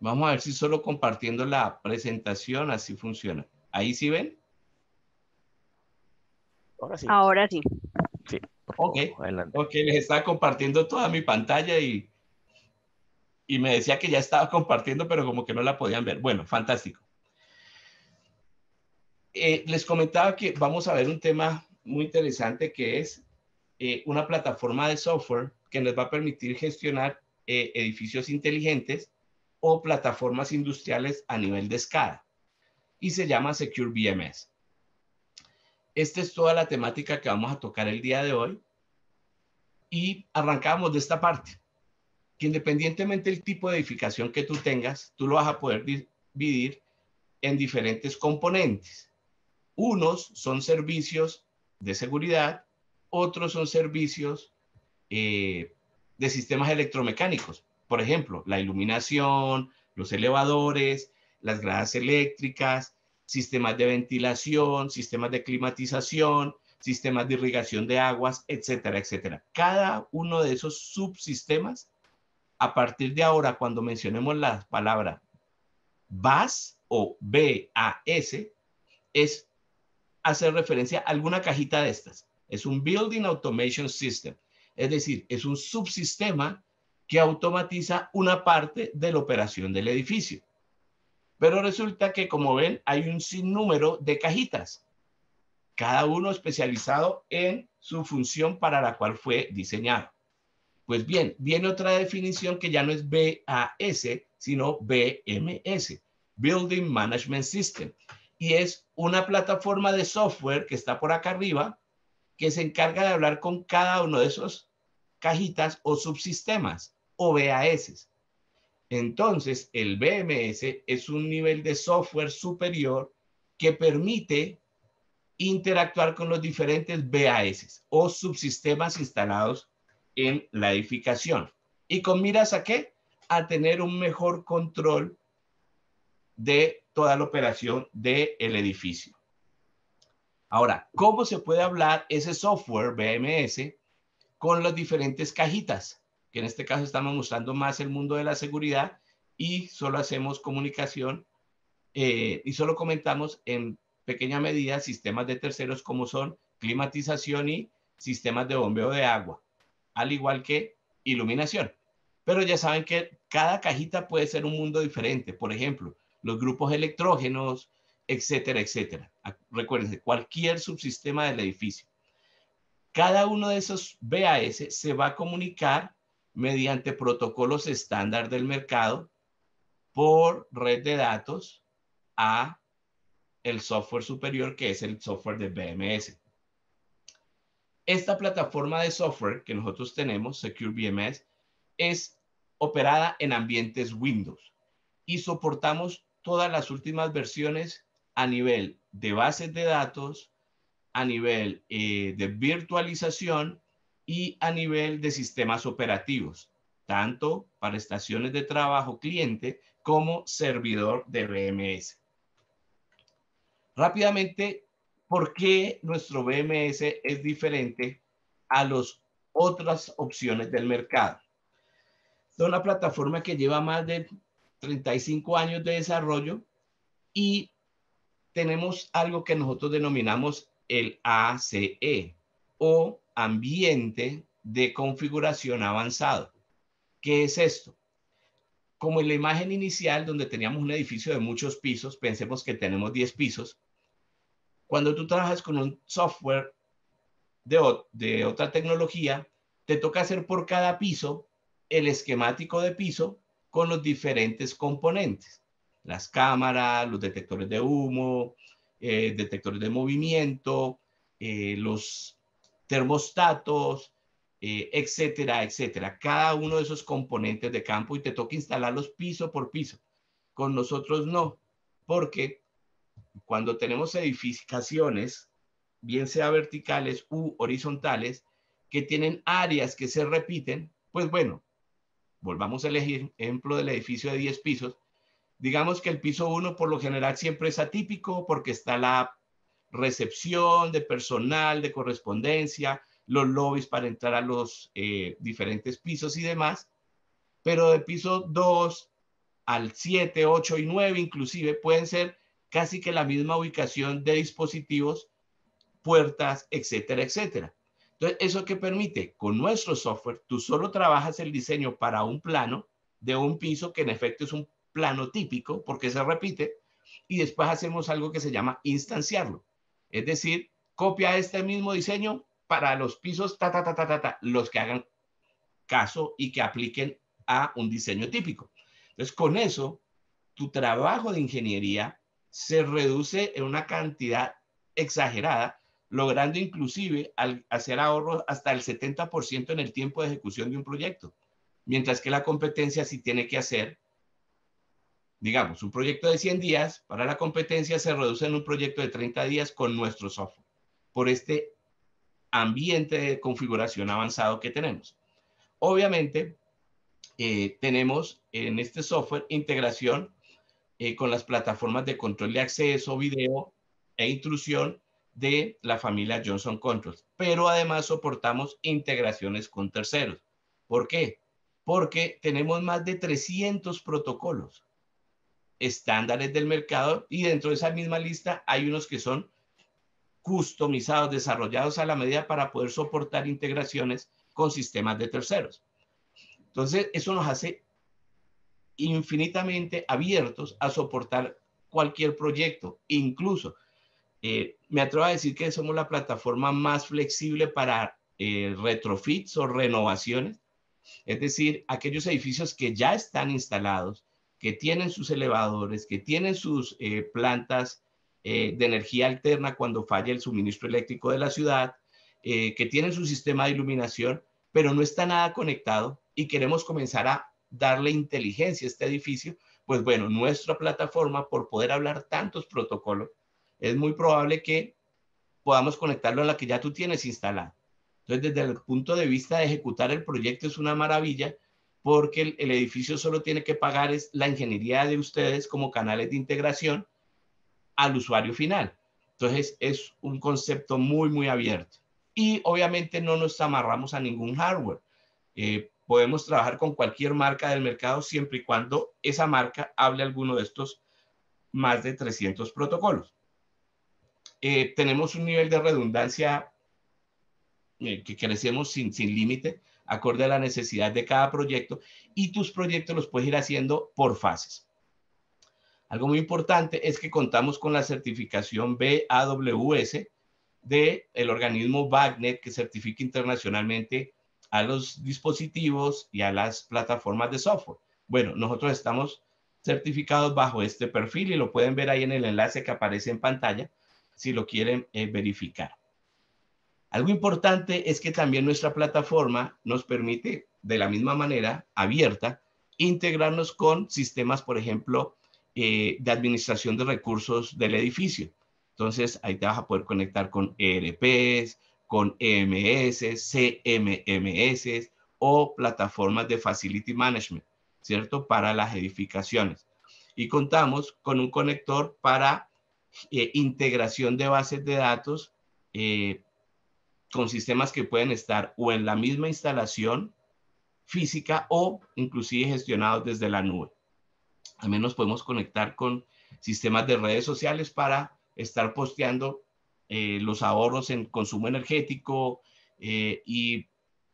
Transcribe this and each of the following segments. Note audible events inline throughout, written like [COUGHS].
Vamos a ver si solo compartiendo la presentación así funciona. ¿Ahí sí ven? Ahora sí. Ahora sí. Sí. Ok. Adelante. Ok, les estaba compartiendo toda mi pantalla y, y me decía que ya estaba compartiendo, pero como que no la podían ver. Bueno, fantástico. Eh, les comentaba que vamos a ver un tema muy interesante que es eh, una plataforma de software que nos va a permitir gestionar eh, edificios inteligentes o plataformas industriales a nivel de escala. y se llama Secure BMS. Esta es toda la temática que vamos a tocar el día de hoy y arrancamos de esta parte, que independientemente del tipo de edificación que tú tengas, tú lo vas a poder dividir en diferentes componentes. Unos son servicios de seguridad, otros son servicios eh, de sistemas electromecánicos, por ejemplo, la iluminación, los elevadores, las gradas eléctricas, sistemas de ventilación, sistemas de climatización, sistemas de irrigación de aguas, etcétera, etcétera. Cada uno de esos subsistemas, a partir de ahora, cuando mencionemos la palabra BAS o b es hacer referencia a alguna cajita de estas. Es un Building Automation System, es decir, es un subsistema que automatiza una parte de la operación del edificio. Pero resulta que, como ven, hay un sinnúmero de cajitas, cada uno especializado en su función para la cual fue diseñado. Pues bien, viene otra definición que ya no es BAS, sino BMS, Building Management System, y es una plataforma de software que está por acá arriba, que se encarga de hablar con cada uno de esos cajitas o subsistemas o BAS. Entonces, el BMS es un nivel de software superior que permite interactuar con los diferentes BAS o subsistemas instalados en la edificación. ¿Y con miras a qué? A tener un mejor control de toda la operación del edificio. Ahora, ¿cómo se puede hablar ese software BMS con las diferentes cajitas? que en este caso estamos mostrando más el mundo de la seguridad y solo hacemos comunicación eh, y solo comentamos en pequeña medida sistemas de terceros como son climatización y sistemas de bombeo de agua, al igual que iluminación. Pero ya saben que cada cajita puede ser un mundo diferente. Por ejemplo, los grupos electrógenos, etcétera, etcétera. Ah, recuérdense, cualquier subsistema del edificio. Cada uno de esos BAS se va a comunicar mediante protocolos estándar del mercado por red de datos a el software superior que es el software de BMS. Esta plataforma de software que nosotros tenemos, Secure BMS, es operada en ambientes Windows y soportamos todas las últimas versiones a nivel de bases de datos, a nivel eh, de virtualización y a nivel de sistemas operativos, tanto para estaciones de trabajo cliente como servidor de BMS. Rápidamente, ¿por qué nuestro BMS es diferente a las otras opciones del mercado? Es una plataforma que lleva más de 35 años de desarrollo y tenemos algo que nosotros denominamos el ACE o ambiente de configuración avanzado. ¿Qué es esto? Como en la imagen inicial donde teníamos un edificio de muchos pisos, pensemos que tenemos 10 pisos, cuando tú trabajas con un software de, otra tecnología, te toca hacer por cada piso el esquemático de piso con los diferentes componentes, las cámaras, los detectores de humo, eh, detectores de movimiento, eh, los termostatos, eh, etcétera, etcétera. Cada uno de esos componentes de campo y te toca instalarlos piso por piso. Con nosotros no, porque cuando tenemos edificaciones, bien sea verticales u horizontales, que tienen áreas que se repiten, pues bueno, volvamos a elegir ejemplo del edificio de 10 pisos. Digamos que el piso 1 por lo general siempre es atípico porque está la recepción de personal, de correspondencia, los lobbies para entrar a los eh, diferentes pisos y demás. Pero de piso 2 al 7, 8 y 9 inclusive pueden ser casi que la misma ubicación de dispositivos, puertas, etcétera, etcétera. Entonces, ¿eso que permite? Con nuestro software, tú solo trabajas el diseño para un plano de un piso, que en efecto es un plano típico, porque se repite, y después hacemos algo que se llama instanciarlo. Es decir, copia este mismo diseño para los pisos, ta, ta, ta, ta, ta, los que hagan caso y que apliquen a un diseño típico. Entonces, con eso, tu trabajo de ingeniería se reduce en una cantidad exagerada, logrando inclusive hacer ahorros hasta el 70% en el tiempo de ejecución de un proyecto, mientras que la competencia sí tiene que hacer digamos, un proyecto de 100 días para la competencia se reduce en un proyecto de 30 días con nuestro software, por este ambiente de configuración avanzado que tenemos. Obviamente, eh, tenemos en este software integración eh, con las plataformas de control de acceso, video e intrusión de la familia Johnson Controls, pero además soportamos integraciones con terceros. ¿Por qué? Porque tenemos más de 300 protocolos estándares del mercado y dentro de esa misma lista hay unos que son customizados, desarrollados a la medida para poder soportar integraciones con sistemas de terceros. Entonces, eso nos hace infinitamente abiertos a soportar cualquier proyecto. Incluso, eh, me atrevo a decir que somos la plataforma más flexible para eh, retrofits o renovaciones, es decir, aquellos edificios que ya están instalados, que tienen sus elevadores, que tienen sus eh, plantas eh, de energía alterna cuando falla el suministro eléctrico de la ciudad, eh, que tienen su sistema de iluminación, pero no está nada conectado y queremos comenzar a darle inteligencia a este edificio, pues bueno, nuestra plataforma, por poder hablar tantos protocolos, es muy probable que podamos conectarlo a la que ya tú tienes instalada. Entonces, desde el punto de vista de ejecutar el proyecto es una maravilla, porque el, edificio solo tiene que pagar es la ingeniería de ustedes como canales de integración al usuario final. Entonces es un concepto muy, muy abierto. Y obviamente no nos amarramos a ningún hardware. Eh, podemos trabajar con cualquier marca del mercado siempre y cuando esa marca hable alguno de estos más de 300 protocolos. Eh, tenemos un nivel de redundancia eh, que crecemos sin, sin límite acorde a la necesidad de cada proyecto y tus proyectos los puedes ir haciendo por fases. Algo muy importante es que contamos con la certificación BAWS del el organismo Bagnet que certifica internacionalmente a los dispositivos y a las plataformas de software. Bueno, nosotros estamos certificados bajo este perfil y lo pueden ver ahí en el enlace que aparece en pantalla si lo quieren eh, verificar. Algo importante es que también nuestra plataforma nos permite, de la misma manera, abierta, integrarnos con sistemas, por ejemplo, eh, de administración de recursos del edificio. Entonces, ahí te vas a poder conectar con ERPs, con EMS, CMMS o plataformas de Facility Management, ¿cierto? Para las edificaciones. Y contamos con un conector para eh, integración de bases de datos eh, con sistemas que pueden estar o en la misma instalación física o inclusive gestionados desde la nube. También nos podemos conectar con sistemas de redes sociales para estar posteando eh, los ahorros en consumo energético eh, y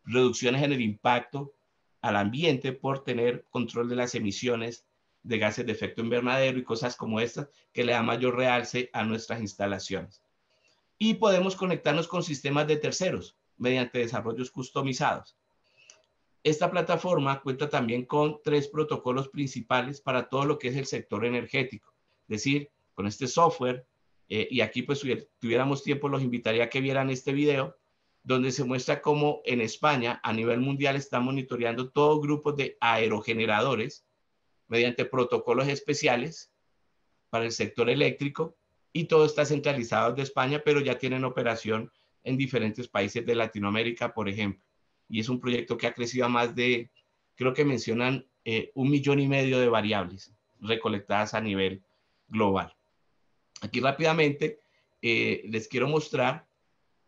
reducciones en el impacto al ambiente por tener control de las emisiones de gases de efecto invernadero y cosas como estas que le da mayor realce a nuestras instalaciones y podemos conectarnos con sistemas de terceros mediante desarrollos customizados. Esta plataforma cuenta también con tres protocolos principales para todo lo que es el sector energético. Es decir, con este software, eh, y aquí pues si tuviéramos tiempo los invitaría a que vieran este video, donde se muestra cómo en España a nivel mundial está monitoreando todo grupo de aerogeneradores mediante protocolos especiales para el sector eléctrico y todo está centralizado de España, pero ya tienen operación en diferentes países de Latinoamérica, por ejemplo. Y es un proyecto que ha crecido a más de, creo que mencionan, eh, un millón y medio de variables recolectadas a nivel global. Aquí rápidamente eh, les quiero mostrar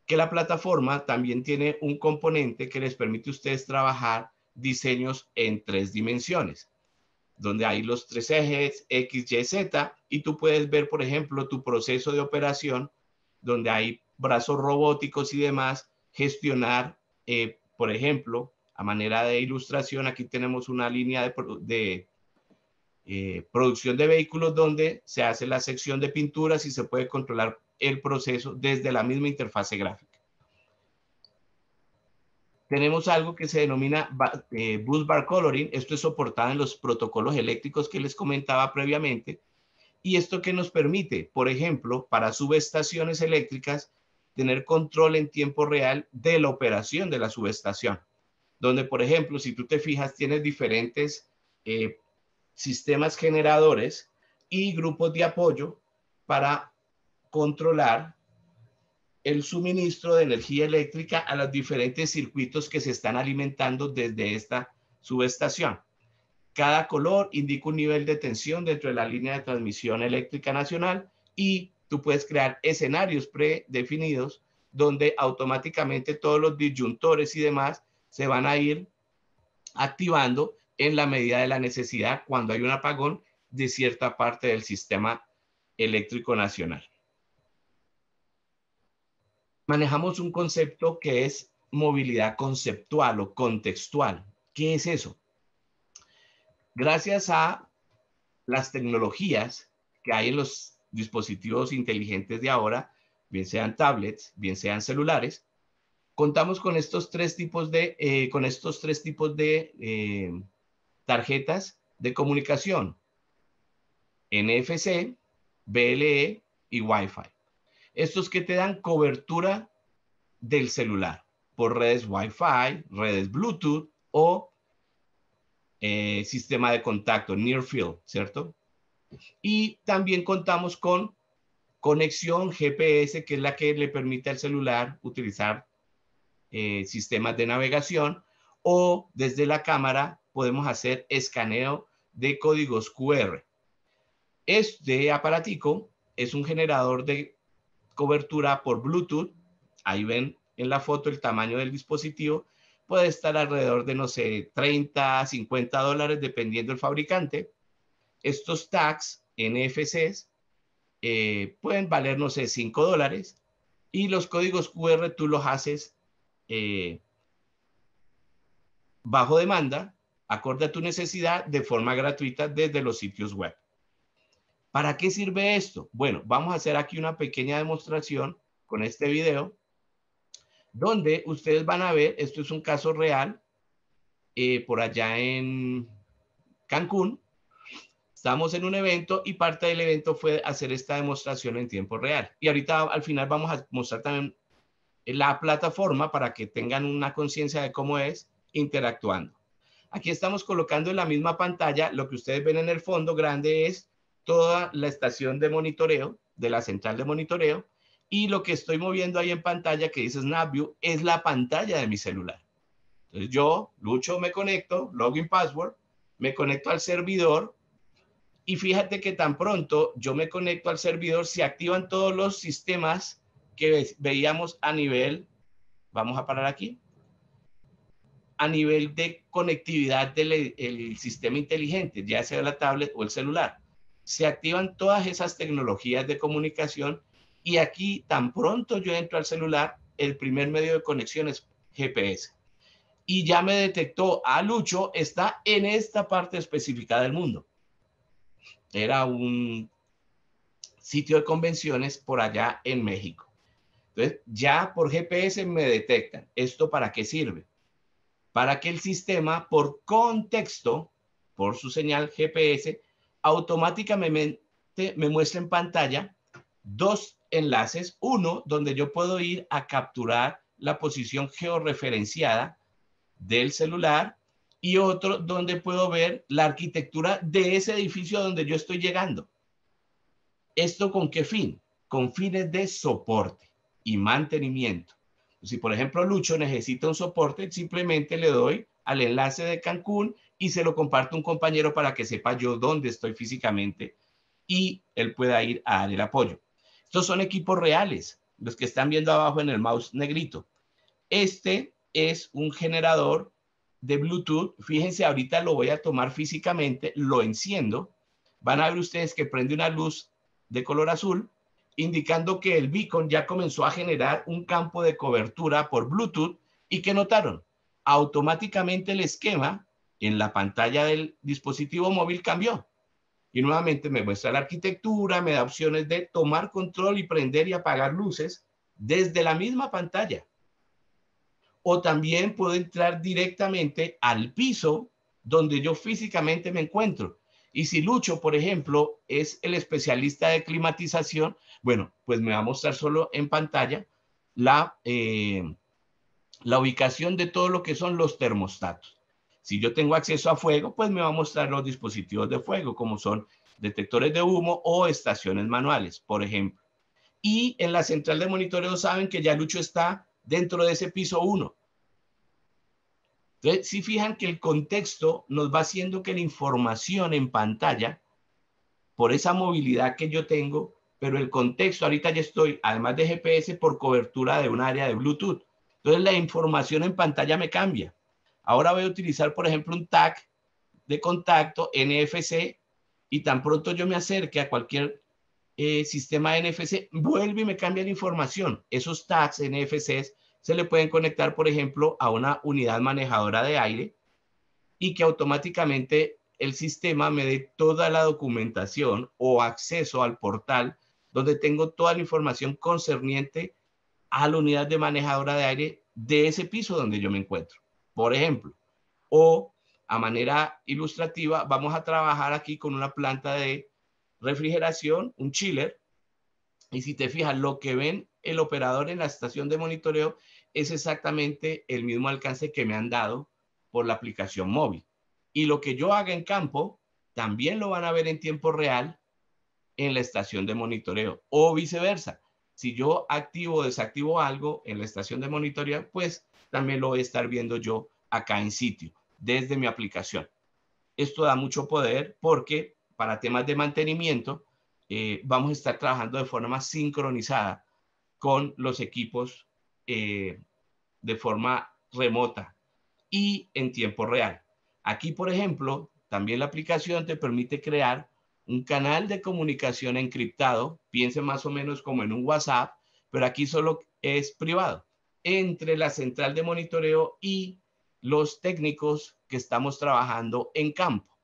que la plataforma también tiene un componente que les permite a ustedes trabajar diseños en tres dimensiones donde hay los tres ejes X, Y, Z, y tú puedes ver, por ejemplo, tu proceso de operación, donde hay brazos robóticos y demás, gestionar, eh, por ejemplo, a manera de ilustración, aquí tenemos una línea de, eh, producción de vehículos donde se hace la sección de pinturas y se puede controlar el proceso desde la misma interfase gráfica tenemos algo que se denomina eh, bus bar coloring. Esto es soportado en los protocolos eléctricos que les comentaba previamente. Y esto que nos permite, por ejemplo, para subestaciones eléctricas, tener control en tiempo real de la operación de la subestación. Donde, por ejemplo, si tú te fijas, tienes diferentes eh, sistemas generadores y grupos de apoyo para controlar el suministro de energía eléctrica a los diferentes circuitos que se están alimentando desde esta subestación. Cada color indica un nivel de tensión dentro de la línea de transmisión eléctrica nacional y tú puedes crear escenarios predefinidos donde automáticamente todos los disyuntores y demás se van a ir activando en la medida de la necesidad cuando hay un apagón de cierta parte del sistema eléctrico nacional manejamos un concepto que es movilidad conceptual o contextual. ¿Qué es eso? Gracias a las tecnologías que hay en los dispositivos inteligentes de ahora, bien sean tablets, bien sean celulares, contamos con estos tres tipos de, eh, con estos tres tipos de eh, tarjetas de comunicación, NFC, BLE y Wi-Fi. Estos que te dan cobertura del celular por redes Wi-Fi, redes Bluetooth o eh, sistema de contacto, near field, ¿cierto? Y también contamos con conexión GPS, que es la que le permite al celular utilizar eh, sistemas de navegación o desde la cámara podemos hacer escaneo de códigos QR. Este aparatico es un generador de cobertura por Bluetooth, ahí ven en la foto el tamaño del dispositivo, puede estar alrededor de, no sé, 30, 50 dólares, dependiendo del fabricante. Estos tags NFCs eh, pueden valer, no sé, 5 dólares. Y los códigos QR tú los haces eh, bajo demanda, acorde a tu necesidad, de forma gratuita desde los sitios web. ¿Para qué sirve esto? Bueno, vamos a hacer aquí una pequeña demostración con este video, donde ustedes van a ver, esto es un caso real, eh, por allá en Cancún, estamos en un evento y parte del evento fue hacer esta demostración en tiempo real. Y ahorita al final vamos a mostrar también la plataforma para que tengan una conciencia de cómo es interactuando. Aquí estamos colocando en la misma pantalla, lo que ustedes ven en el fondo grande es toda la estación de monitoreo, de la central de monitoreo, y lo que estoy moviendo ahí en pantalla que dice SnapView es la pantalla de mi celular. Entonces yo, Lucho, me conecto, login password, me conecto al servidor y fíjate que tan pronto yo me conecto al servidor, se activan todos los sistemas que veíamos a nivel, vamos a parar aquí, a nivel de conectividad del sistema inteligente, ya sea la tablet o el celular se activan todas esas tecnologías de comunicación y aquí tan pronto yo entro al celular, el primer medio de conexión es GPS. Y ya me detectó, a ah, Lucho está en esta parte específica del mundo. Era un sitio de convenciones por allá en México. Entonces, ya por GPS me detectan. ¿Esto para qué sirve? Para que el sistema, por contexto, por su señal GPS, automáticamente me muestra en pantalla dos enlaces. Uno, donde yo puedo ir a capturar la posición georreferenciada del celular y otro donde puedo ver la arquitectura de ese edificio donde yo estoy llegando. ¿Esto con qué fin? Con fines de soporte y mantenimiento. Si, por ejemplo, Lucho necesita un soporte, simplemente le doy al enlace de Cancún y se lo comparto a un compañero para que sepa yo dónde estoy físicamente y él pueda ir a dar el apoyo. Estos son equipos reales, los que están viendo abajo en el mouse negrito. Este es un generador de Bluetooth. Fíjense, ahorita lo voy a tomar físicamente, lo enciendo. Van a ver ustedes que prende una luz de color azul, indicando que el beacon ya comenzó a generar un campo de cobertura por Bluetooth y que notaron, automáticamente el esquema en la pantalla del dispositivo móvil cambió. Y nuevamente me muestra la arquitectura, me da opciones de tomar control y prender y apagar luces desde la misma pantalla. O también puedo entrar directamente al piso donde yo físicamente me encuentro. Y si Lucho, por ejemplo, es el especialista de climatización, bueno, pues me va a mostrar solo en pantalla la, eh, la ubicación de todo lo que son los termostatos. Si yo tengo acceso a fuego, pues me va a mostrar los dispositivos de fuego, como son detectores de humo o estaciones manuales, por ejemplo. Y en la central de monitoreo saben que ya Lucho está dentro de ese piso 1. Entonces, si fijan que el contexto nos va haciendo que la información en pantalla, por esa movilidad que yo tengo, pero el contexto, ahorita ya estoy, además de GPS, por cobertura de un área de Bluetooth. Entonces la información en pantalla me cambia. Ahora voy a utilizar, por ejemplo, un tag de contacto NFC y tan pronto yo me acerque a cualquier eh, sistema NFC, vuelve y me cambia la información. Esos tags NFC se le pueden conectar, por ejemplo, a una unidad manejadora de aire y que automáticamente el sistema me dé toda la documentación o acceso al portal donde tengo toda la información concerniente a la unidad de manejadora de aire de ese piso donde yo me encuentro por ejemplo. O a manera ilustrativa, vamos a trabajar aquí con una planta de refrigeración, un chiller. Y si te fijas, lo que ven el operador en la estación de monitoreo es exactamente el mismo alcance que me han dado por la aplicación móvil. Y lo que yo haga en campo, también lo van a ver en tiempo real en la estación de monitoreo o viceversa si yo activo o desactivo algo en la estación de monitoreo, pues también lo voy a estar viendo yo acá en sitio, desde mi aplicación. Esto da mucho poder porque para temas de mantenimiento eh, vamos a estar trabajando de forma sincronizada con los equipos eh, de forma remota y en tiempo real. Aquí, por ejemplo, también la aplicación te permite crear un canal de comunicación encriptado, piense más o menos como en un WhatsApp, pero aquí solo es privado, entre la central de monitoreo y los técnicos que estamos trabajando en campo.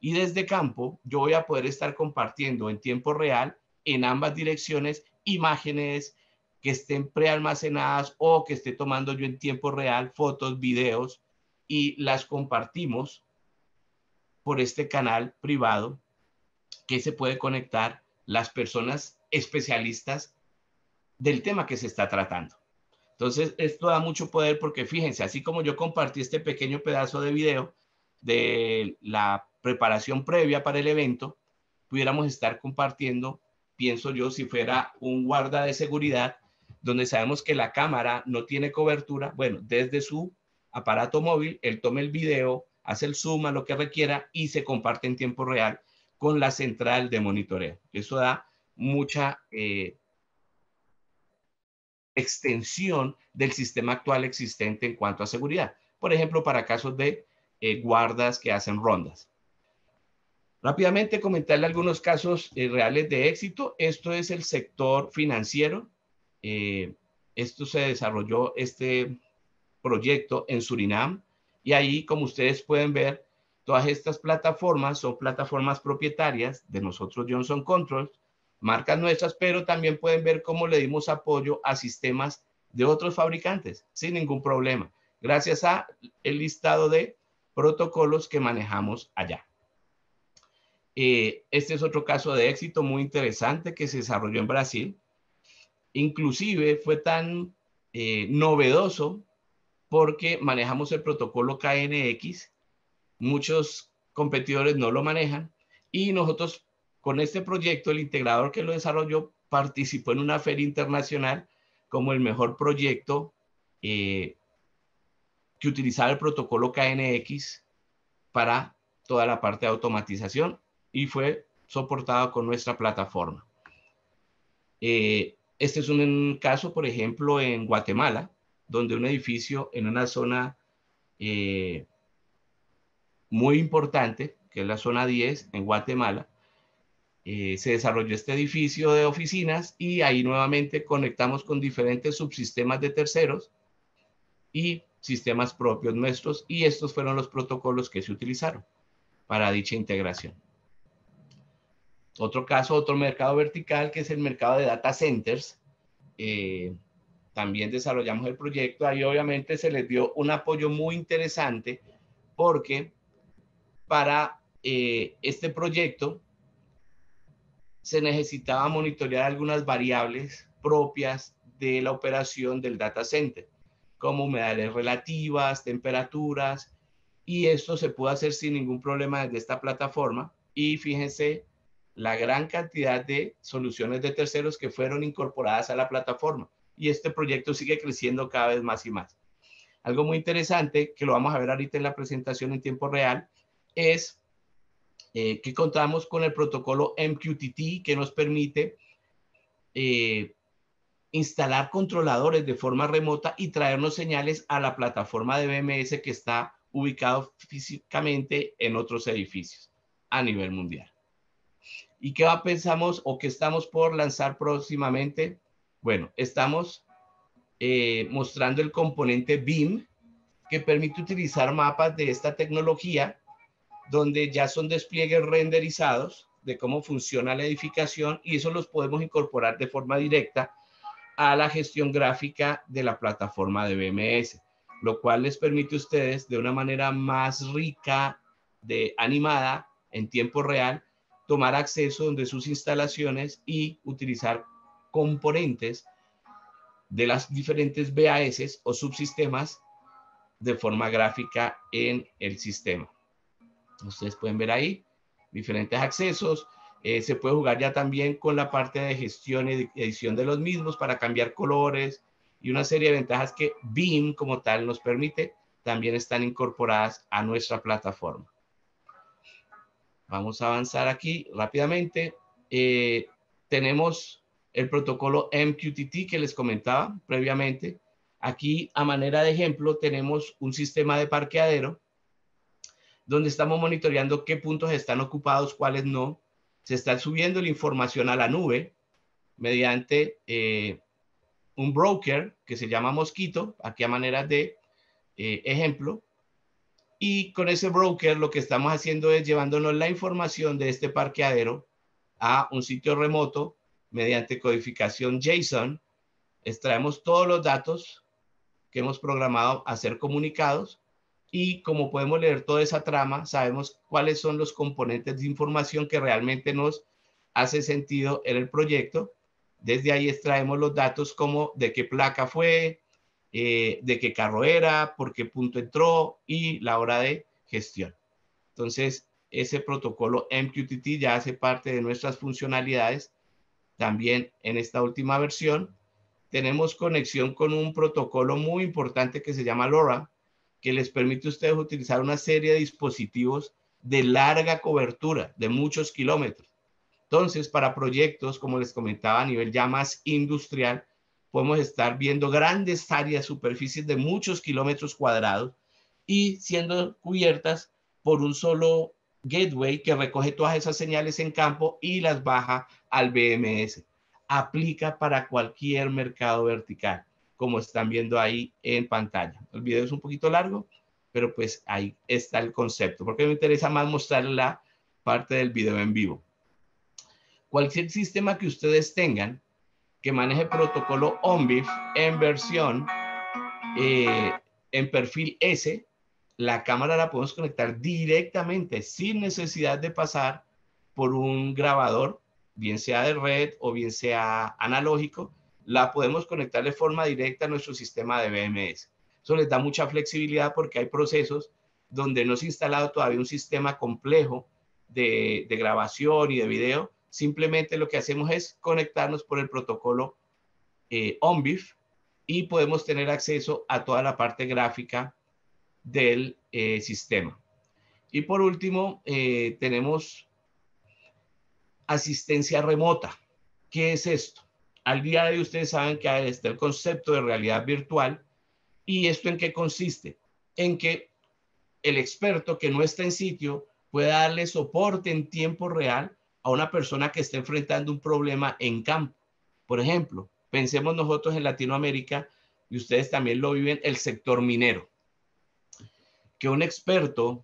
Y desde campo yo voy a poder estar compartiendo en tiempo real en ambas direcciones imágenes que estén prealmacenadas o que esté tomando yo en tiempo real fotos, videos y las compartimos por este canal privado que se puede conectar las personas especialistas del tema que se está tratando. Entonces, esto da mucho poder porque fíjense, así como yo compartí este pequeño pedazo de video de la preparación previa para el evento, pudiéramos estar compartiendo, pienso yo, si fuera un guarda de seguridad, donde sabemos que la cámara no tiene cobertura, bueno, desde su aparato móvil, él toma el video, hace el zoom a lo que requiera y se comparte en tiempo real con la central de monitoreo. Eso da mucha eh, extensión del sistema actual existente en cuanto a seguridad. Por ejemplo, para casos de eh, guardas que hacen rondas. Rápidamente comentarle algunos casos eh, reales de éxito. Esto es el sector financiero. esto se desarrolló, este proyecto en Surinam. Y ahí, como ustedes pueden ver, Todas estas plataformas son plataformas propietarias de nosotros Johnson Controls, marcas nuestras, pero también pueden ver cómo le dimos apoyo a sistemas de otros fabricantes sin ningún problema, gracias a el listado de protocolos que manejamos allá. Eh, este es otro caso de éxito muy interesante que se desarrolló en Brasil. Inclusive fue tan eh, novedoso porque manejamos el protocolo KNX muchos competidores no lo manejan y nosotros con este proyecto, el integrador que lo desarrolló participó en una feria internacional como el mejor proyecto eh, que utilizaba el protocolo KNX para toda la parte de automatización y fue soportado con nuestra plataforma. Eh, este es un caso, por ejemplo, en Guatemala, donde un edificio en una zona eh, muy importante, que es la zona 10 en Guatemala. Eh, se desarrolló este edificio de oficinas y ahí nuevamente conectamos con diferentes subsistemas de terceros y sistemas propios nuestros y estos fueron los protocolos que se utilizaron para dicha integración. Otro caso, otro mercado vertical que es el mercado de data centers. Eh, también desarrollamos el proyecto, ahí obviamente se les dio un apoyo muy interesante porque para eh, este proyecto se necesitaba monitorear algunas variables propias de la operación del data center, como humedades relativas, temperaturas, y esto se pudo hacer sin ningún problema desde esta plataforma. Y fíjense la gran cantidad de soluciones de terceros que fueron incorporadas a la plataforma. Y este proyecto sigue creciendo cada vez más y más. Algo muy interesante que lo vamos a ver ahorita en la presentación en tiempo real es eh, que contamos con el protocolo MQTT que nos permite eh, instalar controladores de forma remota y traernos señales a la plataforma de BMS que está ubicado físicamente en otros edificios a nivel mundial. ¿Y qué va pensamos o qué estamos por lanzar próximamente? Bueno, estamos eh, mostrando el componente BIM que permite utilizar mapas de esta tecnología donde ya son despliegues renderizados de cómo funciona la edificación y eso los podemos incorporar de forma directa a la gestión gráfica de la plataforma de BMS, lo cual les permite a ustedes de una manera más rica, de animada, en tiempo real, tomar acceso de sus instalaciones y utilizar componentes de las diferentes BAS o subsistemas de forma gráfica en el sistema. Ustedes pueden ver ahí diferentes accesos. Eh, se puede jugar ya también con la parte de gestión y edición de los mismos para cambiar colores y una serie de ventajas que BIM como tal nos permite también están incorporadas a nuestra plataforma. Vamos a avanzar aquí rápidamente. Eh, tenemos el protocolo MQTT que les comentaba previamente. Aquí, a manera de ejemplo, tenemos un sistema de parqueadero donde estamos monitoreando qué puntos están ocupados, cuáles no. Se está subiendo la información a la nube mediante eh, un broker que se llama Mosquito, aquí a manera de eh, ejemplo. Y con ese broker lo que estamos haciendo es llevándonos la información de este parqueadero a un sitio remoto mediante codificación JSON. Extraemos todos los datos que hemos programado a ser comunicados y como podemos leer toda esa trama, sabemos cuáles son los componentes de información que realmente nos hace sentido en el proyecto. Desde ahí extraemos los datos como de qué placa fue, eh, de qué carro era, por qué punto entró y la hora de gestión. Entonces, ese protocolo MQTT ya hace parte de nuestras funcionalidades. También en esta última versión tenemos conexión con un protocolo muy importante que se llama LoRa, que les permite a ustedes utilizar una serie de dispositivos de larga cobertura, de muchos kilómetros. Entonces, para proyectos, como les comentaba, a nivel ya más industrial, podemos estar viendo grandes áreas, superficies de muchos kilómetros cuadrados y siendo cubiertas por un solo gateway que recoge todas esas señales en campo y las baja al BMS. Aplica para cualquier mercado vertical como están viendo ahí en pantalla. El video es un poquito largo, pero pues ahí está el concepto, porque me interesa más mostrar la parte del video en vivo. Cualquier sistema que ustedes tengan que maneje protocolo ONVIF en versión, eh, en perfil S, la cámara la podemos conectar directamente sin necesidad de pasar por un grabador, bien sea de red o bien sea analógico, la podemos conectar de forma directa a nuestro sistema de BMS. Eso les da mucha flexibilidad porque hay procesos donde no se ha instalado todavía un sistema complejo de, grabación y de video. Simplemente lo que hacemos es conectarnos por el protocolo eh, y podemos tener acceso a toda la parte gráfica del eh, sistema. Y por último, eh, tenemos asistencia remota. ¿Qué es esto? Al día de hoy ustedes saben que está el concepto de realidad virtual y esto en qué consiste? En que el experto que no está en sitio puede darle soporte en tiempo real a una persona que está enfrentando un problema en campo. Por ejemplo, pensemos nosotros en Latinoamérica y ustedes también lo viven, el sector minero. Que un experto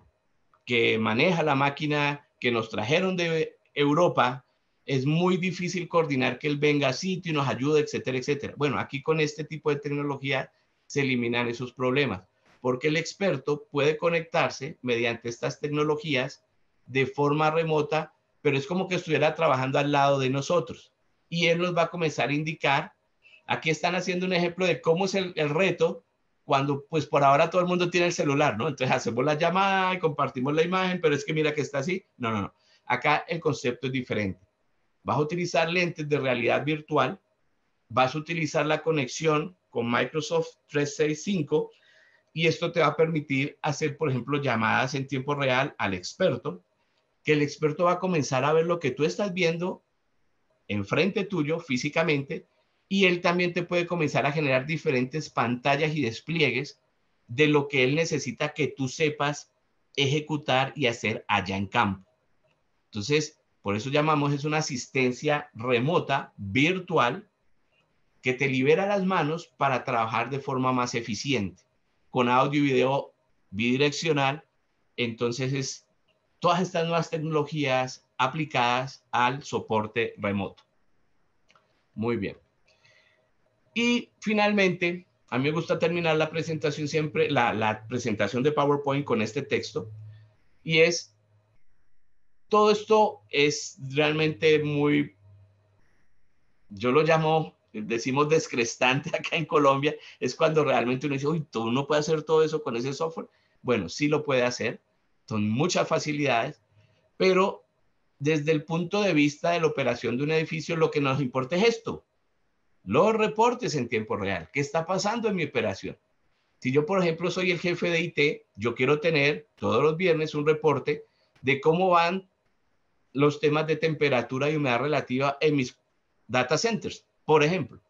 que maneja la máquina que nos trajeron de Europa es muy difícil coordinar que él venga a sitio y nos ayude, etcétera, etcétera. Bueno, aquí con este tipo de tecnología se eliminan esos problemas, porque el experto puede conectarse mediante estas tecnologías de forma remota, pero es como que estuviera trabajando al lado de nosotros. Y él nos va a comenzar a indicar, aquí están haciendo un ejemplo de cómo es el, reto cuando pues por ahora todo el mundo tiene el celular, ¿no? Entonces hacemos la llamada y compartimos la imagen, pero es que mira que está así. No, no, no. Acá el concepto es diferente Vas a utilizar lentes de realidad virtual, vas a utilizar la conexión con Microsoft 365 y esto te va a permitir hacer, por ejemplo, llamadas en tiempo real al experto, que el experto va a comenzar a ver lo que tú estás viendo enfrente tuyo físicamente y él también te puede comenzar a generar diferentes pantallas y despliegues de lo que él necesita que tú sepas ejecutar y hacer allá en campo. Entonces, por eso llamamos, es una asistencia remota, virtual, que te libera las manos para trabajar de forma más eficiente, con audio y video bidireccional. Entonces, es todas estas nuevas tecnologías aplicadas al soporte remoto. Muy bien. Y finalmente, a mí me gusta terminar la presentación siempre, la, la presentación de PowerPoint con este texto, y es todo esto es realmente muy, yo lo llamo, decimos descrestante [LAUGHS] acá en Colombia, es cuando realmente uno dice, uy, tú no puede hacer todo eso con ese software. Bueno, sí lo puede hacer, con muchas facilidades, pero desde el punto de vista de la operación de un edificio, lo que nos importa es esto, los reportes en tiempo real, qué está pasando en mi operación. Si yo, por ejemplo, soy el jefe de IT, yo quiero tener todos los viernes un reporte de cómo van los temas de temperatura y humedad relativa en mis data centers, por ejemplo.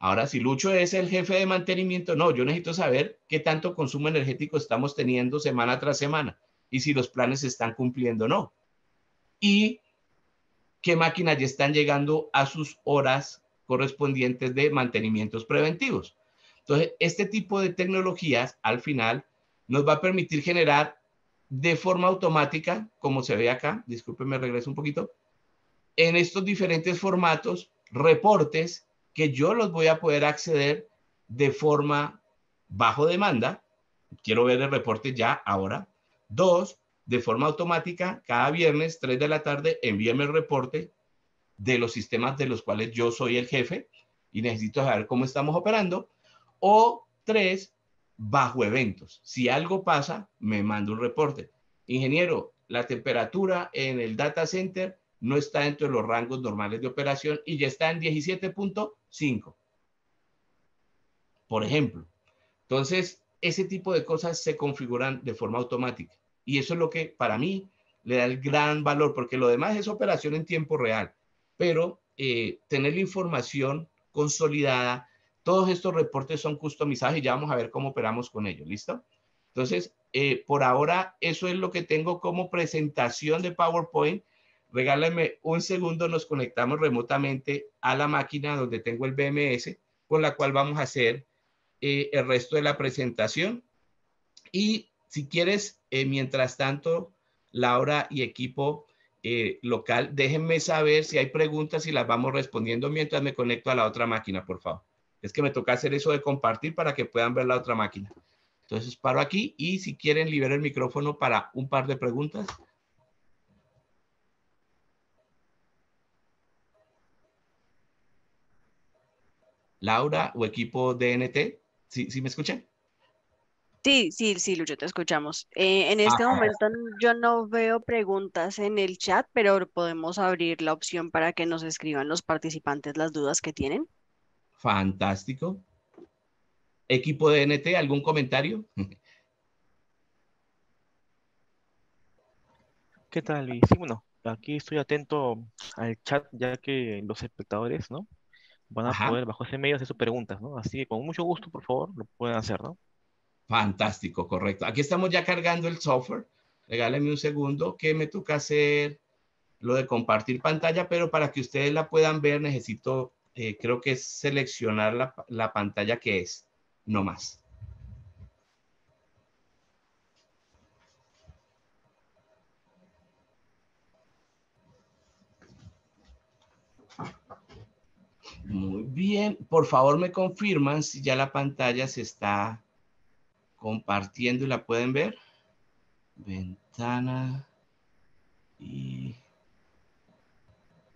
Ahora, si Lucho es el jefe de mantenimiento, no, yo necesito saber qué tanto consumo energético estamos teniendo semana tras semana y si los planes se están cumpliendo o no. Y qué máquinas ya están llegando a sus horas correspondientes de mantenimientos preventivos. Entonces, este tipo de tecnologías al final nos va a permitir generar de forma automática, como se ve acá, disculpen, me regreso un poquito, en estos diferentes formatos, reportes que yo los voy a poder acceder de forma bajo demanda. Quiero ver el reporte ya ahora. Dos, de forma automática, cada viernes, 3 de la tarde, envíame el reporte de los sistemas de los cuales yo soy el jefe y necesito saber cómo estamos operando. O tres, bajo eventos. Si algo pasa, me mando un reporte. Ingeniero, la temperatura en el data center no está dentro de los rangos normales de operación y ya está en 17.5. Por ejemplo. Entonces, ese tipo de cosas se configuran de forma automática. Y eso es lo que para mí le da el gran valor, porque lo demás es operación en tiempo real. Pero eh, tener la información consolidada todos estos reportes son customizados y ya vamos a ver cómo operamos con ellos, ¿listo? Entonces, eh, por ahora, eso es lo que tengo como presentación de PowerPoint. Regálame un segundo, nos conectamos remotamente a la máquina donde tengo el BMS, con la cual vamos a hacer eh, el resto de la presentación. Y si quieres, eh, mientras tanto, Laura y equipo local, déjenme saber si hay preguntas y las vamos respondiendo mientras me conecto a la otra máquina, por favor. Es que me toca hacer eso de compartir para que puedan ver la otra máquina. Entonces paro aquí y si quieren liberar el micrófono para un par de preguntas. Laura o equipo DNT, ¿sí, sí me escuchan? Sí, sí, sí, Lucho, te escuchamos. Eh, en este ah, ah. momento yo no veo preguntas en el chat, pero podemos abrir la opción para que nos escriban los participantes las dudas que tienen. Fantástico. Equipo de NT, ¿algún comentario? [LAUGHS] ¿Qué tal, Luis? Sí, bueno, aquí estoy atento al chat, ya que los espectadores, ¿no? Van a poder, bajo ese medio, hacer sus preguntas, ¿no? Así que con mucho gusto, por favor, lo pueden hacer, ¿no? Fantástico, correcto. Aquí estamos ya cargando el software. Regálenme un segundo ¿Qué me toca hacer lo de compartir pantalla, pero para que ustedes la puedan ver necesito eh, creo que es seleccionar la, la pantalla que es, no más. Muy bien, por favor me confirman si ya la pantalla se está compartiendo y la pueden ver. Ventana y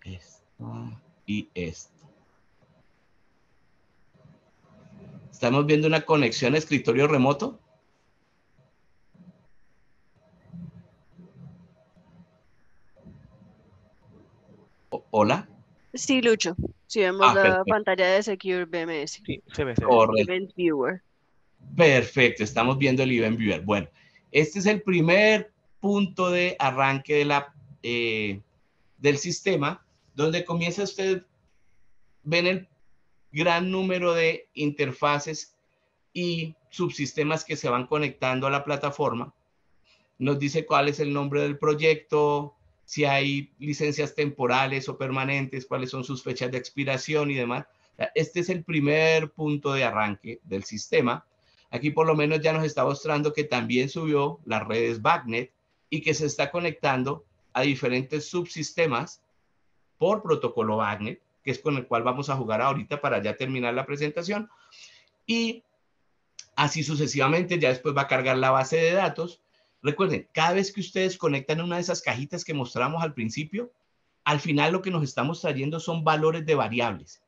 esta y esta. Estamos viendo una conexión a escritorio remoto. ¿Hola? Sí, Lucho. Si sí, vemos ah, la pantalla de Secure BMS. Sí, se ve. Correcto. Event Viewer. Perfecto, estamos viendo el Event Viewer. Bueno, este es el primer punto de arranque eh, del sistema, donde comienza usted, ven el gran número de interfaces y subsistemas que se van conectando a la plataforma. Nos dice cuál es el nombre del proyecto, si hay licencias temporales o permanentes, cuáles son sus fechas de expiración y demás. Este es el primer punto de arranque del sistema. Aquí por lo menos ya nos está mostrando que también subió las redes BACnet y que se está conectando a diferentes subsistemas por protocolo BACnet que es con el cual vamos a jugar ahorita para ya terminar la presentación. Y así sucesivamente, ya después va a cargar la base de datos. Recuerden, cada vez que ustedes conectan una de esas cajitas que mostramos al principio, al final lo que nos estamos trayendo son valores de variables.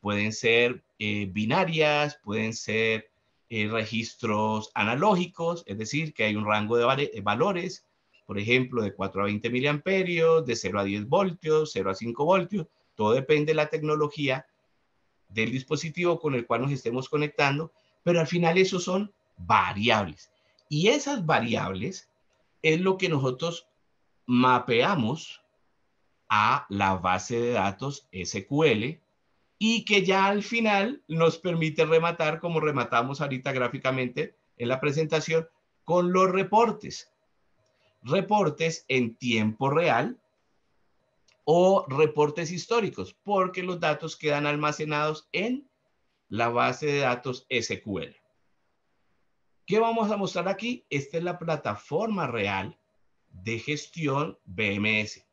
Pueden ser eh, binarias, pueden ser eh, registros analógicos, es decir, que hay un rango de, valores, por ejemplo, de 4 a 20 miliamperios, de 0 a 10 voltios, 0 a 5 voltios, todo depende de la tecnología, del dispositivo con el cual nos estemos conectando, pero al final esos son variables. Y esas variables es lo que nosotros mapeamos a la base de datos SQL y que ya al final nos permite rematar, como rematamos ahorita gráficamente en la presentación, con los reportes. Reportes en tiempo real o reportes históricos, porque los datos quedan almacenados en la base de datos SQL. ¿Qué vamos a mostrar aquí? Esta es la plataforma real de gestión BMS.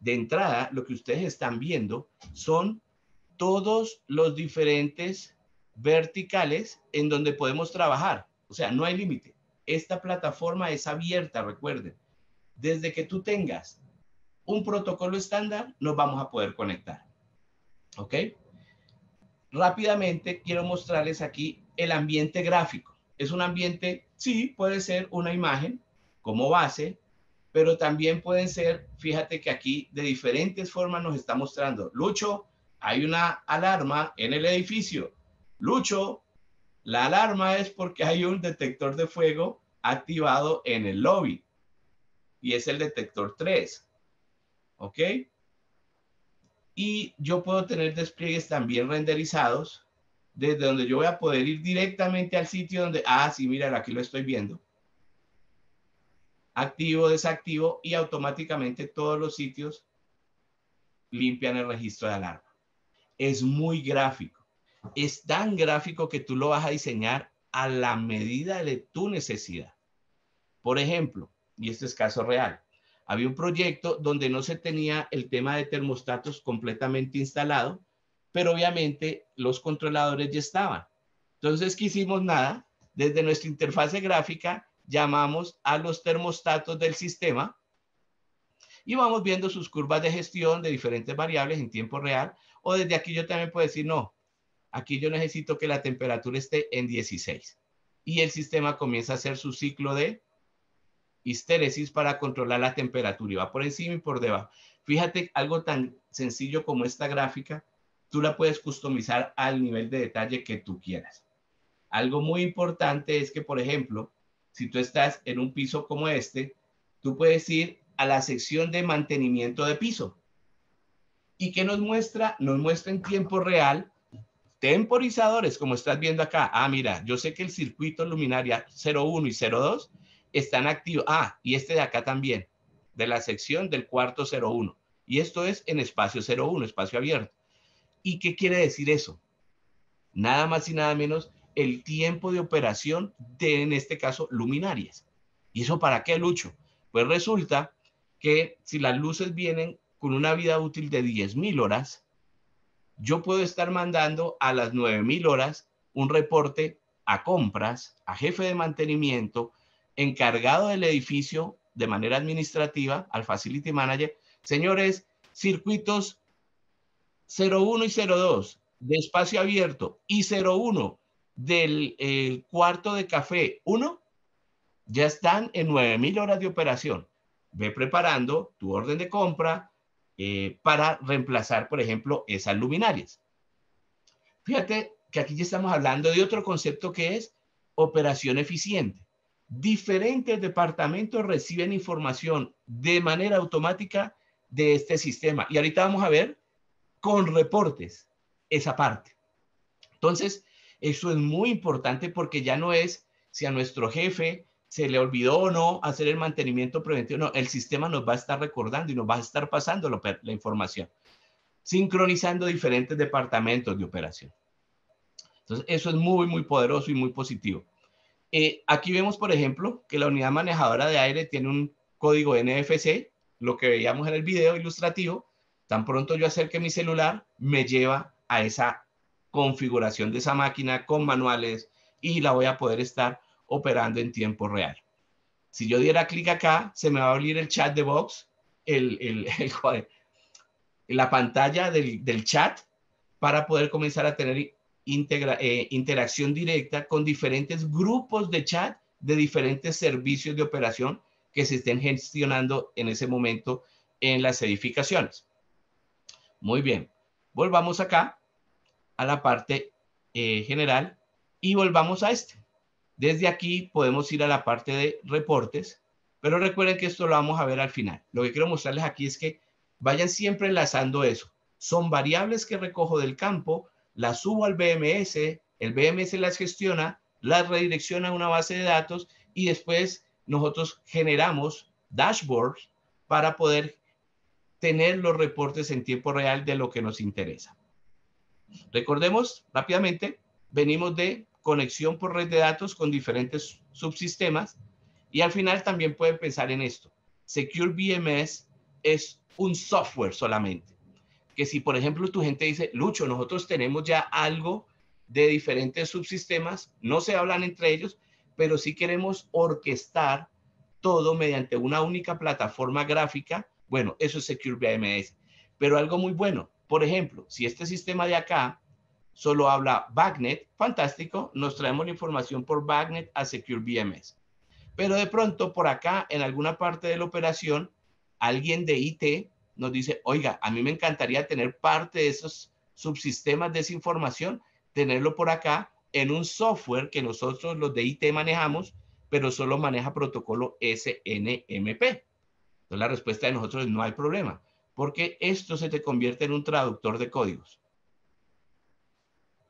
De entrada, lo que ustedes están viendo son todos los diferentes verticales en donde podemos trabajar. O sea, no hay límite. Esta plataforma es abierta, recuerden. Desde que tú tengas un protocolo estándar, nos vamos a poder conectar. ¿Ok? Rápidamente quiero mostrarles aquí el ambiente gráfico. Es un ambiente, sí, puede ser una imagen como base, pero también pueden ser, fíjate que aquí de diferentes formas nos está mostrando. Lucho, hay una alarma en el edificio. Lucho, la alarma es porque hay un detector de fuego activado en el lobby y es el detector 3. ¿ok? Y yo puedo tener despliegues también renderizados desde donde yo voy a poder ir directamente al sitio donde, ah, sí, mira, aquí lo estoy viendo. Activo, desactivo y automáticamente todos los sitios limpian el registro de alarma. Es muy gráfico. Es tan gráfico que tú lo vas a diseñar a la medida de tu necesidad. Por ejemplo, y este es caso real, había un proyecto donde no se tenía el tema de termostatos completamente instalado, pero obviamente los controladores ya estaban. Entonces, ¿qué hicimos? Nada. Desde nuestra interfase gráfica llamamos a los termostatos del sistema y vamos viendo sus curvas de gestión de diferentes variables en tiempo real. O desde aquí yo también puedo decir, no, aquí yo necesito que la temperatura esté en 16. Y el sistema comienza a hacer su ciclo de histéresis para controlar la temperatura y va por encima y por debajo. Fíjate algo tan sencillo como esta gráfica, tú la puedes customizar al nivel de detalle que tú quieras. Algo muy importante es que, por ejemplo, si tú estás en un piso como este, tú puedes ir a la sección de mantenimiento de piso. ¿Y qué nos muestra? Nos muestra en tiempo real temporizadores, como estás viendo acá. Ah, mira, yo sé que el circuito luminaria 01 y 02 están activos. Ah, y este de acá también, de la sección del cuarto 01. Y esto es en espacio 01, espacio abierto. ¿Y qué quiere decir eso? Nada más y nada menos el tiempo de operación de, en este caso, luminarias. ¿Y eso para qué, Lucho? Pues resulta que si las luces vienen con una vida útil de 10.000 horas, yo puedo estar mandando a las 9.000 horas un reporte a compras, a jefe de mantenimiento, encargado del edificio de manera administrativa, al facility manager, señores, circuitos 01 y 02 de espacio abierto y 01 del eh, cuarto de café 1, ya están en 9.000 horas de operación. Ve preparando tu orden de compra eh, para reemplazar, por ejemplo, esas luminarias. Fíjate que aquí ya estamos hablando de otro concepto que es operación eficiente diferentes departamentos reciben información de manera automática de este sistema. Y ahorita vamos a ver con reportes esa parte. Entonces, eso es muy importante porque ya no es si a nuestro jefe se le olvidó o no hacer el mantenimiento preventivo. No, el sistema nos va a estar recordando y nos va a estar pasando la información, sincronizando diferentes departamentos de operación. Entonces, eso es muy, muy poderoso y muy positivo. Eh, aquí vemos, por ejemplo, que la unidad manejadora de aire tiene un código NFC, lo que veíamos en el video ilustrativo. Tan pronto yo acerque mi celular, me lleva a esa configuración de esa máquina con manuales y la voy a poder estar operando en tiempo real. Si yo diera clic acá, se me va a abrir el chat de box [LAUGHS] la pantalla del, del chat para poder comenzar a tener eh, interacción directa con diferentes grupos de chat de diferentes servicios de operación que se estén gestionando en ese momento en las edificaciones. Muy bien, volvamos acá a la parte eh, general y volvamos a este. Desde aquí podemos ir a la parte de reportes, pero recuerden que esto lo vamos a ver al final. Lo que quiero mostrarles aquí es que vayan siempre enlazando eso. Son variables que recojo del campo, la subo al BMS, el BMS las gestiona, las redirecciona a una base de datos y después nosotros generamos dashboards para poder tener los reportes en tiempo real de lo que nos interesa. Recordemos rápidamente, venimos de conexión por red de datos con diferentes subsistemas y al final también pueden pensar en esto. Secure BMS es un software solamente que si, por ejemplo, tu gente dice, Lucho, nosotros tenemos ya algo de diferentes subsistemas, no se hablan entre ellos, pero si queremos orquestar todo mediante una única plataforma gráfica, bueno, eso es Secure BMS. Pero algo muy bueno, por ejemplo, si este sistema de acá solo habla Bagnet, fantástico, nos traemos la información por Bagnet a Secure BMS. Pero de pronto por acá, en alguna parte de la operación, alguien de IT nos dice, oiga, a mí me encantaría tener parte de esos subsistemas de esa información, tenerlo por acá en un software que nosotros los de IT manejamos, pero solo maneja protocolo SNMP. Entonces la respuesta de nosotros es no hay problema, porque esto se te convierte en un traductor de códigos.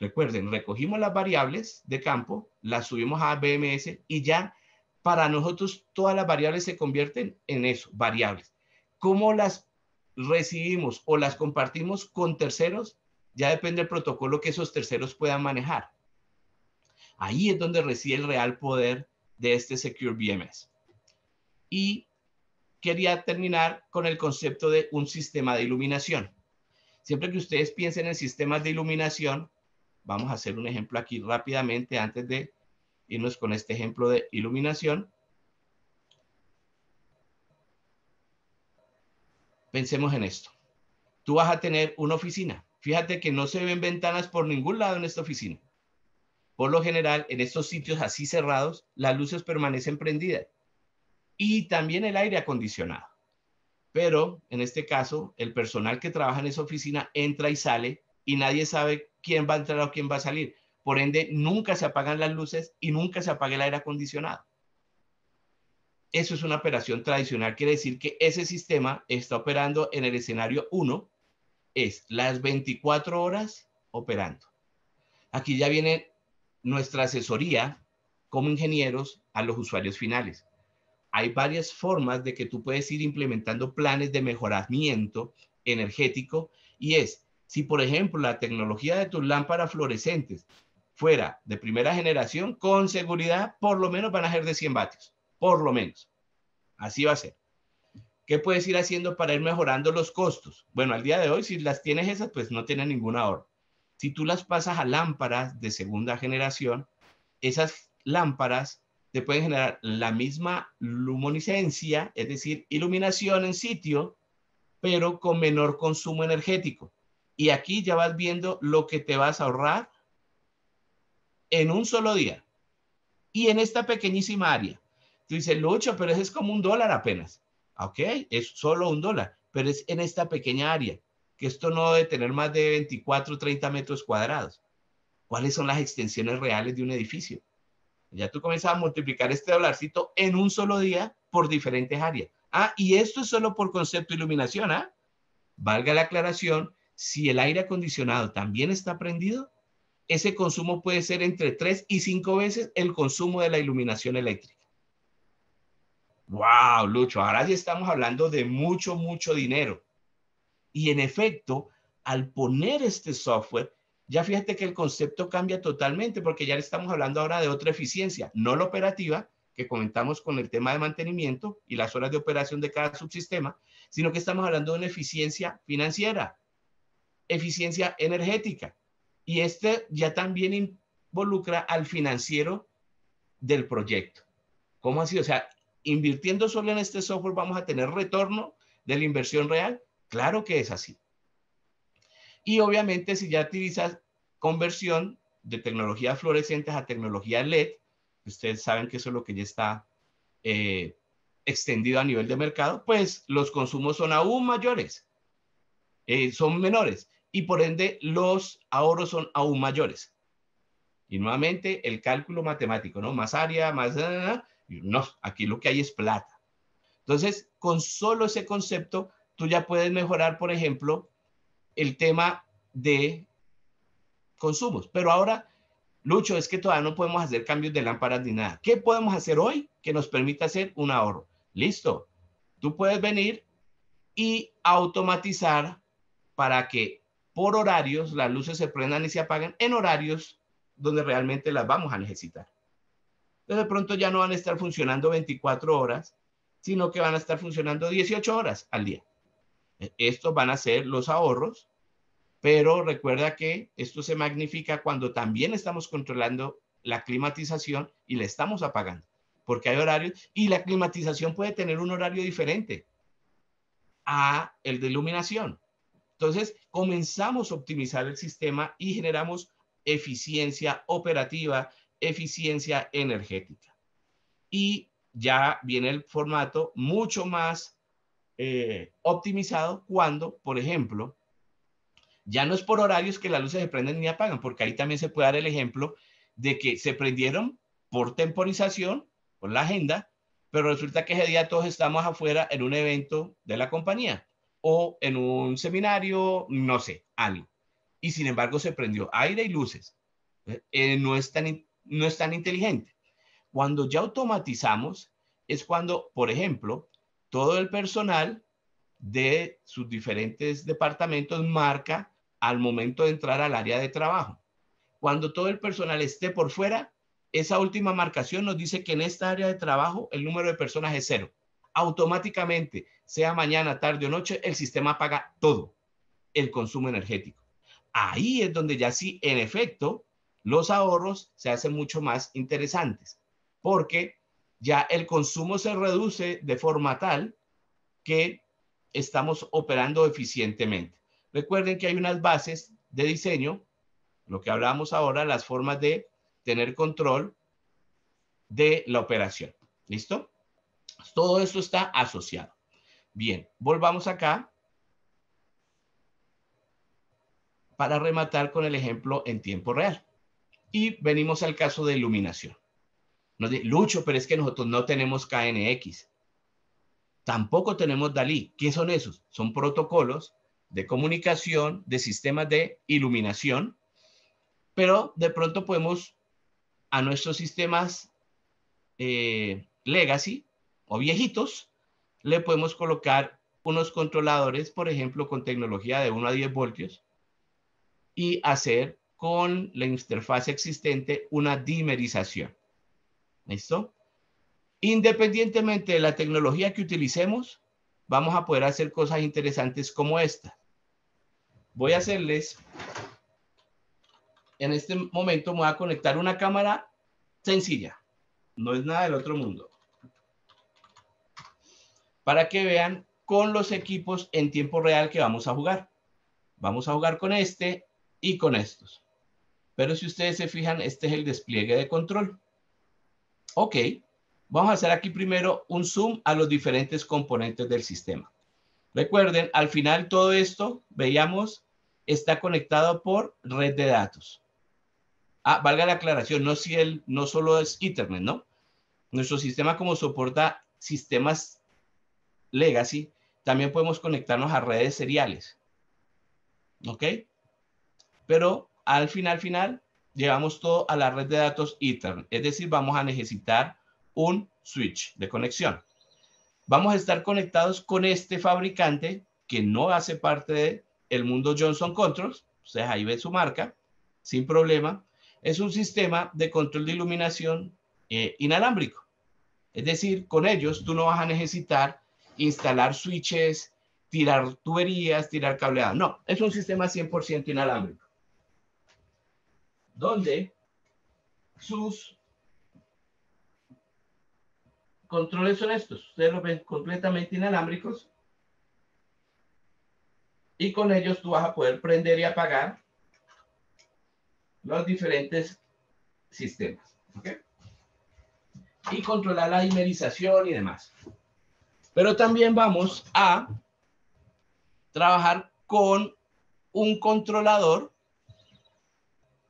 Recuerden, recogimos las variables de campo, las subimos a BMS y ya para nosotros todas las variables se convierten en eso, variables. ¿Cómo las recibimos o las compartimos con terceros, ya depende del protocolo que esos terceros puedan manejar. Ahí es donde reside el real poder de este Secure BMS Y quería terminar con el concepto de un sistema de iluminación. Siempre que ustedes piensen en sistemas de iluminación, vamos a hacer un ejemplo aquí rápidamente antes de irnos con este ejemplo de iluminación. Pensemos en esto. Tú vas a tener una oficina. Fíjate que no se ven ventanas por ningún lado en esta oficina. Por lo general, en estos sitios así cerrados, las luces permanecen prendidas y también el aire acondicionado. Pero en este caso, el personal que trabaja en esa oficina entra y sale y nadie sabe quién va a entrar o quién va a salir. Por ende, nunca se apagan las luces y nunca se apaga el aire acondicionado. Eso es una operación tradicional, quiere decir que ese sistema está operando en el escenario 1, es las 24 horas operando. Aquí ya viene nuestra asesoría como ingenieros a los usuarios finales. Hay varias formas de que tú puedes ir implementando planes de mejoramiento energético y es, si por ejemplo la tecnología de tus lámparas fluorescentes fuera de primera generación, con seguridad por lo menos van a ser de 100 vatios por lo menos. Así va a ser. ¿Qué puedes ir haciendo para ir mejorando los costos? Bueno, al día de hoy, si las tienes esas, pues no tienes ningún ahorro. Si tú las pasas a lámparas de segunda generación, esas lámparas te pueden generar la misma luminiscencia, es decir, iluminación en sitio, pero con menor consumo energético. Y aquí ya vas viendo lo que te vas a ahorrar en un solo día y en esta pequeñísima área. Tú dices, Lucho, pero eso es como un dólar apenas. Ok, es solo un dólar, pero es en esta pequeña área, que esto no debe tener más de 24, 30 metros cuadrados. ¿Cuáles son las extensiones reales de un edificio? Ya tú comienzas a multiplicar este dolarcito en un solo día por diferentes áreas. Ah, y esto es solo por concepto de iluminación, ¿ah? Valga la aclaración, si el aire acondicionado también está prendido, ese consumo puede ser entre 3 y 5 veces el consumo de la iluminación eléctrica. Wow, Lucho, ahora sí estamos hablando de mucho, mucho dinero. Y en efecto, al poner este software, ya fíjate que el concepto cambia totalmente porque ya le estamos hablando ahora de otra eficiencia, no la operativa, que comentamos con el tema de mantenimiento y las horas de operación de cada subsistema, sino que estamos hablando de una eficiencia financiera, eficiencia energética. Y este ya también involucra al financiero del proyecto. ¿Cómo así? O sea, invirtiendo solo en este software vamos a tener retorno de la inversión real. Claro que es así. Y obviamente si ya utilizas conversión de tecnologías fluorescentes a tecnología LED, ustedes saben que eso es lo que ya está eh, extendido a nivel de mercado, pues los consumos son aún mayores, eh, son menores y por ende los ahorros son aún mayores. Y nuevamente el cálculo matemático, ¿no? Más área, más... No, aquí lo que hay es plata. Entonces, con solo ese concepto, tú ya puedes mejorar, por ejemplo, el tema de consumos. Pero ahora, Lucho, es que todavía no podemos hacer cambios de lámparas ni nada. ¿Qué podemos hacer hoy que nos permita hacer un ahorro? Listo. Tú puedes venir y automatizar para que por horarios las luces se prendan y se apaguen en horarios donde realmente las vamos a necesitar. Entonces de pronto ya no van a estar funcionando 24 horas, sino que van a estar funcionando 18 horas al día. E, estos van a ser los ahorros, pero recuerda que esto se magnifica cuando también estamos controlando la climatización y la estamos apagando, porque hay horarios y la climatización puede tener un horario diferente a el de iluminación. Entonces, comenzamos a optimizar el sistema y generamos eficiencia operativa, eficiencia energética. Y ya viene el formato mucho más eh, optimizado cuando, por ejemplo, ya no es por horarios que las luces se prenden ni apagan, porque ahí también se puede dar el ejemplo de que se prendieron por temporización, por la agenda, pero resulta que ese día todos estamos afuera en un evento de la compañía o en un seminario, no sé, algo. Y sin embargo se prendió aire y luces. Eh, no es tan no es tan inteligente. Cuando ya automatizamos es cuando, por ejemplo, todo el personal de sus diferentes departamentos marca al momento de entrar al área de trabajo. Cuando todo el personal esté por fuera, esa última marcación nos dice que en esta área de trabajo el número de personas es cero. Automáticamente, sea mañana, tarde o noche, el sistema paga todo el consumo energético. Ahí es donde ya sí, en efecto, los ahorros se hacen mucho más interesantes porque ya el consumo se reduce de forma tal que estamos operando eficientemente. Recuerden que hay unas bases de diseño, lo que hablamos ahora, las formas de tener control de la operación. ¿Listo? Todo esto está asociado. Bien, volvamos acá para rematar con el ejemplo en tiempo real y venimos al caso de iluminación. Lucho, pero es que nosotros no tenemos KNX. Tampoco tenemos DALI. ¿Qué son esos? Son protocolos de comunicación, de sistemas de iluminación, pero de pronto podemos a nuestros sistemas eh, legacy o viejitos, le podemos colocar unos controladores, por ejemplo, con tecnología de 1 a 10 voltios y hacer con la interfaz existente una dimerización. ¿Listo? Independientemente de la tecnología que utilicemos, vamos a poder hacer cosas interesantes como esta. Voy a hacerles, en este momento voy a conectar una cámara sencilla. No es nada del otro mundo. Para que vean con los equipos en tiempo real que vamos a jugar. Vamos a jugar con este y con estos. Pero si ustedes se fijan, este es el despliegue de control. Ok, vamos a hacer aquí primero un zoom a los diferentes componentes del sistema. Recuerden, al final todo esto, veíamos, está conectado por red de datos. Ah, valga la aclaración, no, si el, no solo es internet, ¿no? Nuestro sistema como soporta sistemas legacy, también podemos conectarnos a redes seriales. ¿Ok? Pero al final, final, llevamos todo a la red de datos Ethernet. Es decir, vamos a necesitar un switch de conexión. Vamos a estar conectados con este fabricante que no hace parte del mundo Johnson Controls, o sea, ahí ve su marca, sin problema. Es un sistema de control de iluminación eh, inalámbrico. Es decir, con ellos tú no vas a necesitar instalar switches, tirar tuberías, tirar cableado. No, es un sistema 100% inalámbrico donde sus controles son estos. Ustedes los ven completamente inalámbricos. Y con ellos tú vas a poder prender y apagar los diferentes sistemas. Y controlar la dimerización y demás. Pero también vamos a trabajar con un controlador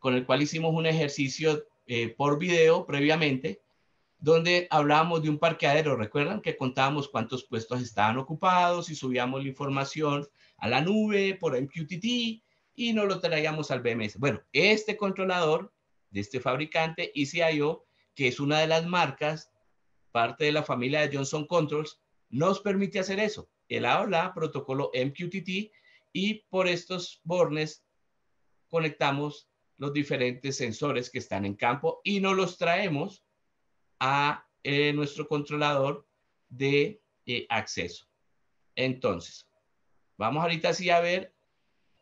con el cual hicimos un ejercicio eh, por video previamente, donde hablábamos de un parqueadero. Recuerdan que contábamos cuántos puestos estaban ocupados y subíamos la información a la nube por MQTT y no lo traíamos al BMS. Bueno, este controlador de este fabricante, ECIO, que es una de las marcas, parte de la familia de Johnson Controls, nos permite hacer eso. El habla protocolo MQTT y por estos bornes conectamos los diferentes sensores que están en campo y nos los traemos a eh, nuestro controlador de eh, acceso. Entonces, vamos ahorita sí a ver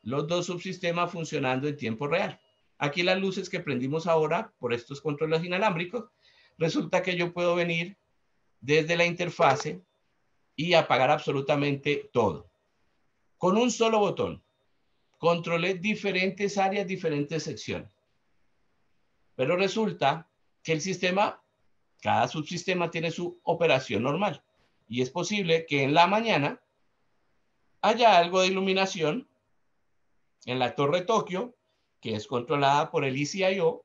los dos subsistemas funcionando en tiempo real. Aquí las luces que prendimos ahora por estos controles inalámbricos, resulta que yo puedo venir desde la interfase y apagar absolutamente todo. Con un solo botón controlé diferentes áreas, diferentes secciones. Pero resulta que el sistema, cada subsistema tiene su operación normal. Y es posible que en la mañana haya algo de iluminación en la Torre Tokio, que es controlada por el e ICIO,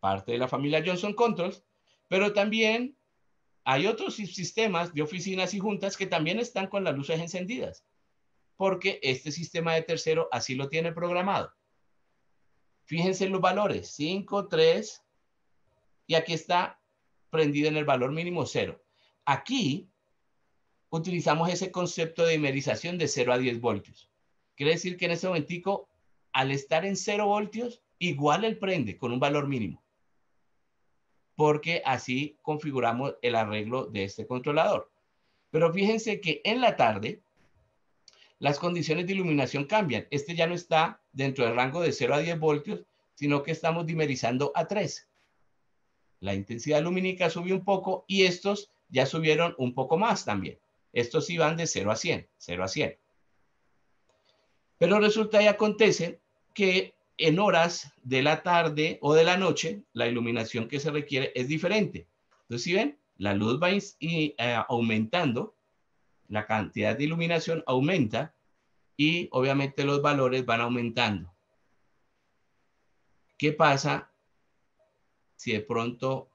parte de la familia Johnson Controls, pero también hay otros sistemas de oficinas y juntas que también están con las luces encendidas porque este sistema de tercero así lo tiene programado. Fíjense en los valores, 5, 3, y aquí está prendido en el valor mínimo 0. Aquí utilizamos ese concepto de dimerización de 0 a 10 voltios. Quiere decir que en ese momentico, al estar en 0 voltios, igual el prende con un valor mínimo. Porque así configuramos el arreglo de este controlador. Pero fíjense que en la tarde, las condiciones de iluminación cambian. Este ya no está dentro del rango de 0 a 10 voltios, sino que estamos dimerizando a 3. La intensidad lumínica subió un poco y estos ya subieron un poco más también. Estos sí van de 0 a 100, 0 a 100. Pero resulta y acontece que en horas de la tarde o de la noche, la iluminación que se requiere es diferente. Entonces, si ven, la luz va eh, aumentando la cantidad de iluminación aumenta y obviamente los valores van aumentando. ¿Qué pasa si de pronto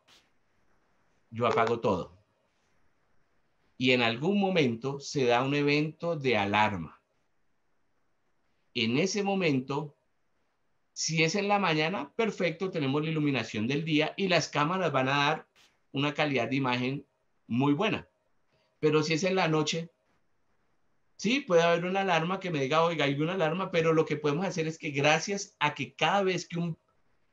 yo apago todo? Y en algún momento se da un evento de alarma. En ese momento, si es en la mañana, perfecto, tenemos la iluminación del día y las cámaras van a dar una calidad de imagen muy buena. Pero si es en la noche, sí, puede haber una alarma que me diga, oiga, hay una alarma, pero lo que podemos hacer es que gracias a que cada vez que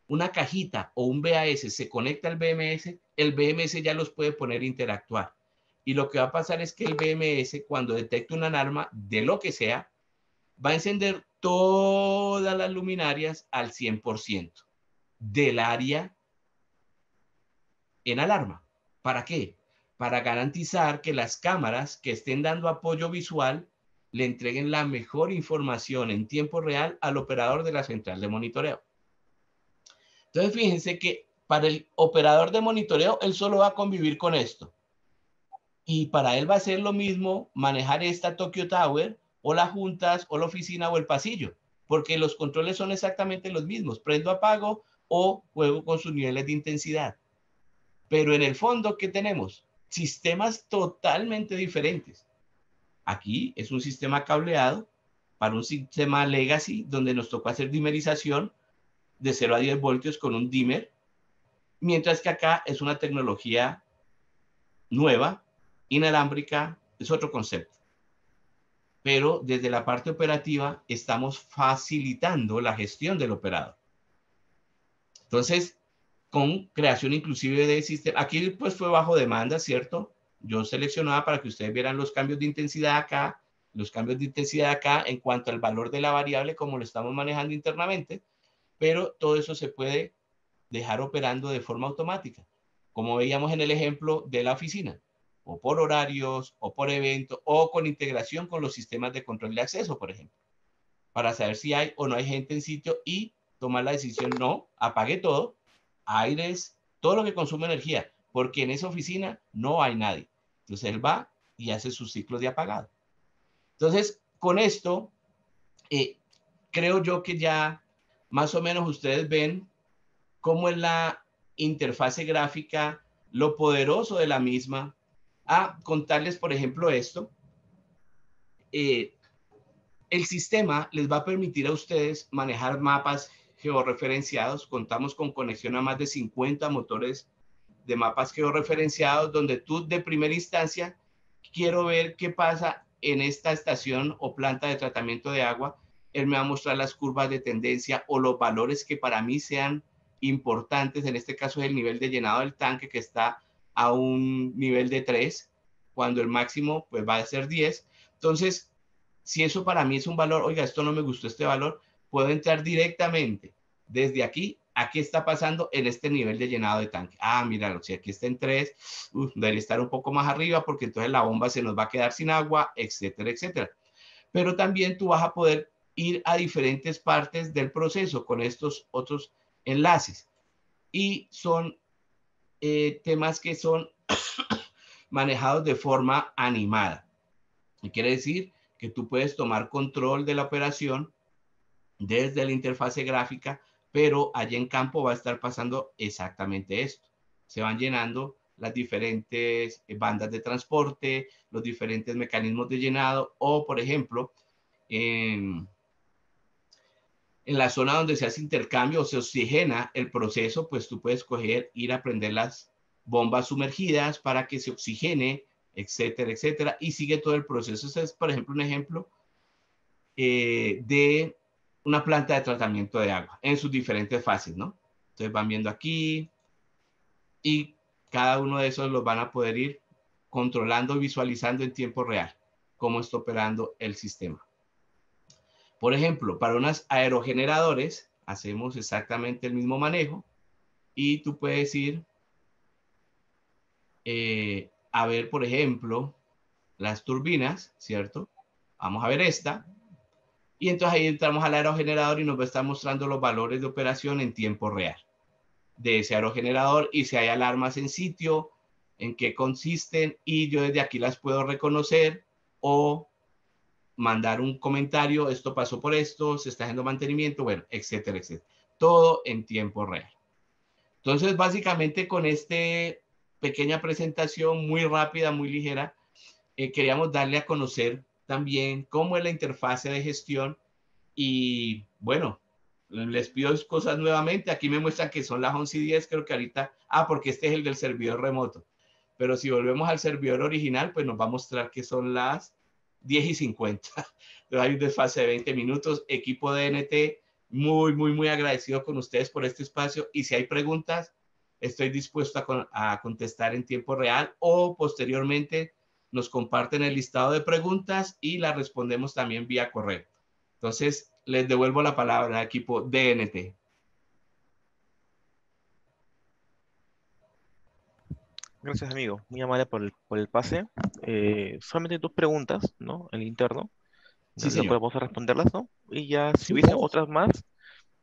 una cajita o un BAS se conecta al BMS, el BMS ya los puede poner a interactuar. Y lo que va a pasar es que el BMS, cuando detecta una alarma de lo que sea, va a encender todas las luminarias al 100% del área en alarma. ¿Para qué? para garantizar que las cámaras que estén dando apoyo visual le entreguen la mejor información en tiempo real al operador de la central de monitoreo. Entonces, fíjense que para el operador de monitoreo, él solo va a convivir con esto. Y para él va a ser lo mismo manejar esta Tokyo Tower o las juntas o la oficina o el pasillo, porque los controles son exactamente los mismos. Prendo, apago o juego con sus niveles de intensidad. Pero en el fondo, ¿qué tenemos? sistemas totalmente diferentes. Aquí es un sistema cableado para un sistema legacy donde nos tocó hacer dimerización de 0 a 10 voltios con un dimmer, mientras que acá es una tecnología nueva, inalámbrica, es otro concepto. Pero desde la parte operativa estamos facilitando la gestión del operador. Entonces, con creación inclusive de sistema. Aquí pues fue bajo demanda, ¿cierto? Yo seleccionaba para que ustedes vieran los cambios de intensidad acá, los cambios de intensidad acá en cuanto al valor de la variable como lo estamos manejando internamente, pero todo eso se puede dejar operando de forma automática, como veíamos en el ejemplo de la oficina, o por horarios, o por evento, o con integración con los sistemas de control de acceso, por ejemplo, para saber si hay o no hay gente en sitio y tomar la decisión, no, apague todo aires, todo lo que consume energía, porque en esa oficina no hay nadie. Entonces él va y hace su ciclo de apagado. Entonces, con esto, eh, creo yo que ya más o menos ustedes ven cómo es la interfase gráfica, lo poderoso de la misma. A contarles, por ejemplo, esto. Eh, el sistema les va a permitir a ustedes manejar mapas referenciados Contamos con conexión a más de 50 motores de mapas referenciados donde tú de primera instancia quiero ver qué pasa en esta estación o planta de tratamiento de agua. Él me va a mostrar las curvas de tendencia o los valores que para mí sean importantes. En este caso es el nivel de llenado del tanque que está a un nivel de 3, cuando el máximo pues va a ser 10. Entonces, si eso para mí es un valor, oiga, esto no me gustó este valor, puedo entrar directamente desde aquí. a qué está pasando en este nivel de llenado de tanque. Ah, míralo, si aquí está en 3, debe estar un poco más arriba porque entonces la bomba se nos va a quedar sin agua, etcétera, etcétera. Pero también tú vas a poder ir a diferentes partes del proceso con estos otros enlaces. Y son eh, temas que son [COUGHS] manejados de forma animada. Y quiere decir que tú puedes tomar control de la operación desde la interfase gráfica, pero allá en campo va a estar pasando exactamente esto. Se van llenando las diferentes bandas de transporte, los diferentes mecanismos de llenado o, por ejemplo, en, la zona donde se hace intercambio o se oxigena el proceso, pues tú puedes coger, ir a prender las bombas sumergidas para que se oxigene, etcétera, etcétera, y sigue todo el proceso. Ese es, por ejemplo, un ejemplo eh, de una planta de tratamiento de agua en sus diferentes fases, ¿no? Entonces van viendo aquí y cada uno de esos los van a poder ir controlando, visualizando en tiempo real cómo está operando el sistema. Por ejemplo, para unas aerogeneradores hacemos exactamente el mismo manejo y tú puedes ir eh, a ver, por ejemplo, las turbinas, ¿cierto? Vamos a ver esta. Y entonces ahí entramos al aerogenerador y nos va a estar mostrando los valores de operación en tiempo real de ese aerogenerador y si hay alarmas en sitio, en qué consisten y yo desde aquí las puedo reconocer o mandar un comentario, esto pasó por esto, se está haciendo mantenimiento, bueno, etcétera, etcétera. Todo en tiempo real. Entonces, básicamente con esta pequeña presentación muy rápida, muy ligera, eh, queríamos darle a conocer también cómo es la interfase de gestión y bueno, les pido cosas nuevamente. Aquí me muestra que son las 11 y 10, creo que ahorita, ah, porque este es el del servidor remoto. Pero si volvemos al servidor original, pues nos va a mostrar que son las 10 y 50. de [LAUGHS] hay un desfase de 20 minutos. Equipo de NT, muy, muy, muy agradecido con ustedes por este espacio. Y si hay preguntas, estoy dispuesto a contestar en tiempo real o posteriormente nos comparten el listado de preguntas y las respondemos también vía correo. Entonces, les devuelvo la palabra al equipo DNT. Gracias, amigo. Muy amable por el, por el pase. Eh, solamente dos preguntas, ¿no? El interno. Sí, sí. Podemos responderlas, ¿no? Y ya, si hubiese otras más, si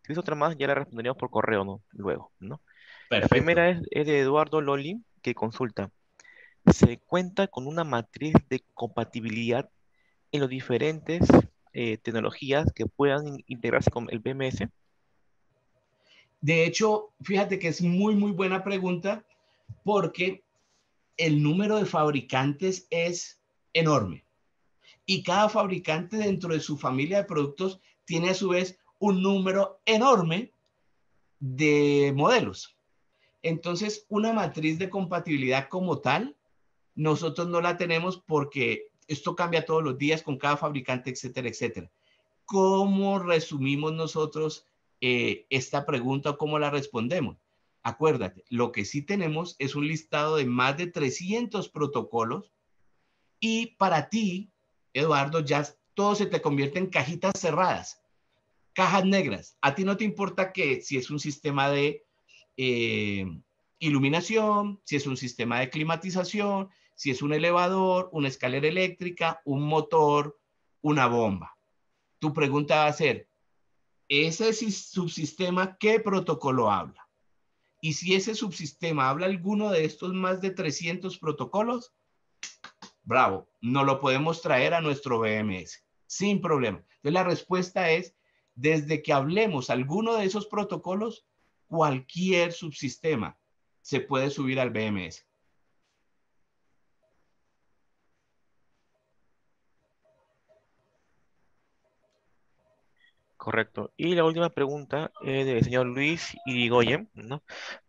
hubiese otras más, ya las responderíamos por correo, ¿no? Luego, ¿no? Perfecto. La primera es de Eduardo Loli, que consulta se cuenta con una matriz de compatibilidad en las diferentes eh, tecnologías que puedan integrarse con el BMS? De hecho, fíjate que es muy, muy buena pregunta porque el número de fabricantes es enorme y cada fabricante dentro de su familia de productos tiene a su vez un número enorme de modelos. Entonces, una matriz de compatibilidad como tal nosotros no la tenemos porque esto cambia todos los días con cada fabricante, etcétera, etcétera. ¿Cómo resumimos nosotros eh, esta pregunta o cómo la respondemos? Acuérdate, lo que sí tenemos es un listado de más de 300 protocolos y para ti, Eduardo, ya todo se te convierte en cajitas cerradas, cajas negras. A ti no te importa que si es un sistema de eh, iluminación, si es un sistema de climatización, si es un elevador, una escalera eléctrica, un motor, una bomba. Tu pregunta va a ser, ¿ese subsistema qué protocolo habla? Y si ese subsistema habla alguno de estos más de 300 protocolos, bravo, no lo podemos traer a nuestro BMS, sin problema. Entonces la respuesta es, desde que hablemos alguno de esos protocolos, cualquier subsistema se puede subir al BMS. Correcto. Y la última pregunta es del señor Luis Irigoyen, ¿no?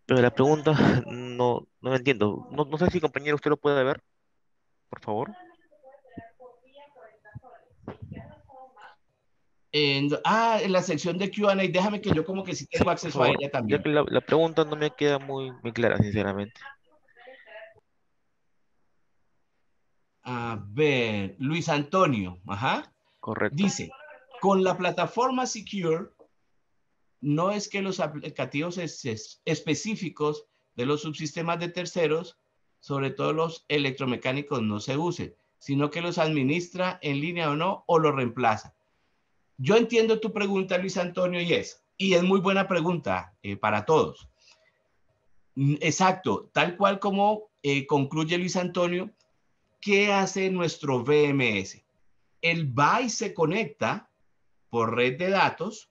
Pero la pregunta [LAUGHS] no, no entiendo. No, sé si, compañero, usted lo puede ver, por favor. ah, en la sección de QA, déjame que yo como que sí tengo acceso a ella también. la, pregunta no me queda muy, muy clara, sinceramente. A ver, Luis Antonio, ajá. Correcto. Dice, con la plataforma Secure, no es que los aplicativos específicos de los subsistemas de terceros, sobre todo los electromecánicos, no se usen, sino que los administra en línea o no, o lo reemplaza. Yo entiendo tu pregunta, Luis Antonio, y es, y es muy buena pregunta eh, para todos. Mm, exacto, tal cual como eh, concluye Luis Antonio, ¿qué hace nuestro BMS? El BY se conecta por red de datos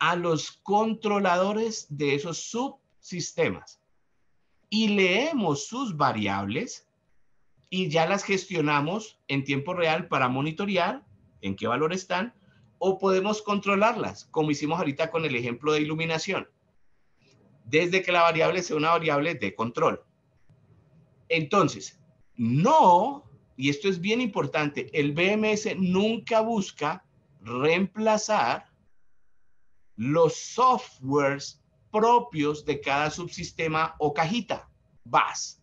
a los controladores de esos subsistemas y leemos sus variables y ya las gestionamos en tiempo real para monitorear en qué valor están o podemos controlarlas, como hicimos ahorita con el ejemplo de iluminación, desde que la variable sea una variable de control. Entonces, no, y esto es bien importante, el BMS nunca busca reemplazar los softwares propios de cada subsistema o cajita, vas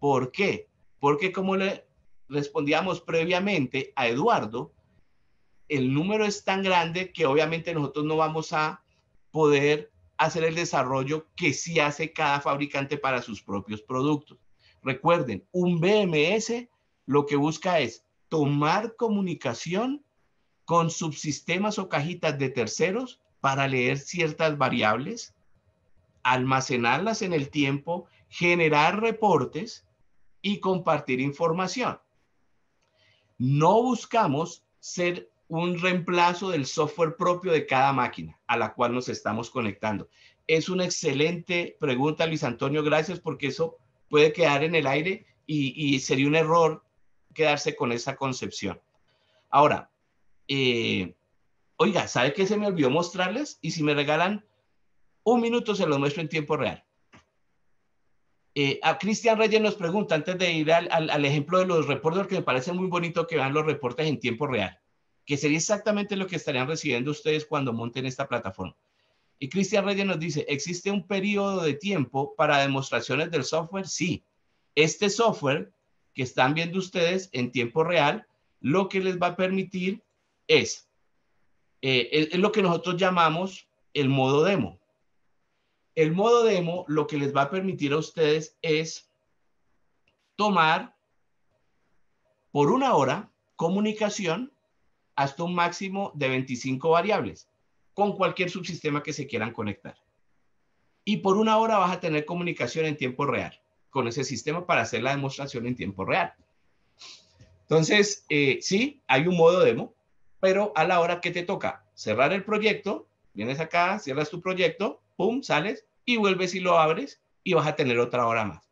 ¿Por qué? Porque como le respondíamos previamente a Eduardo, el número es tan grande que obviamente nosotros no vamos a poder hacer el desarrollo que sí hace cada fabricante para sus propios productos. Recuerden, un BMS lo que busca es tomar comunicación con subsistemas o cajitas de terceros para leer ciertas variables, almacenarlas en el tiempo, generar reportes y compartir información. No buscamos ser un reemplazo del software propio de cada máquina a la cual nos estamos conectando. Es una excelente pregunta, Luis Antonio. Gracias porque eso puede quedar en el aire y, sería un error quedarse con esa concepción. Ahora, eh, oiga, ¿sabe qué se me olvidó mostrarles? Y si me regalan un minuto, se lo muestro en tiempo real. Eh, a Cristian Reyes nos pregunta, antes de ir al, ejemplo de los reportes, que me parece muy bonito que vean los reportes en tiempo real, que sería exactamente lo que estarían recibiendo ustedes cuando monten esta plataforma. Y Cristian Reyes nos dice, ¿existe un periodo de tiempo para demostraciones del software? Sí. Este software que están viendo ustedes en tiempo real, lo que les va a permitir eh, es, es, lo que nosotros llamamos el modo demo. El modo demo lo que les va a permitir a ustedes es tomar por una hora comunicación hasta un máximo de 25 variables con cualquier subsistema que se quieran conectar. Y por una hora vas a tener comunicación en tiempo real con ese sistema para hacer la demostración en tiempo real. Entonces, eh, sí, hay un modo demo pero a la hora que te toca cerrar el proyecto, vienes acá, cierras tu proyecto, pum, sales y vuelves y lo abres y vas a tener otra hora más.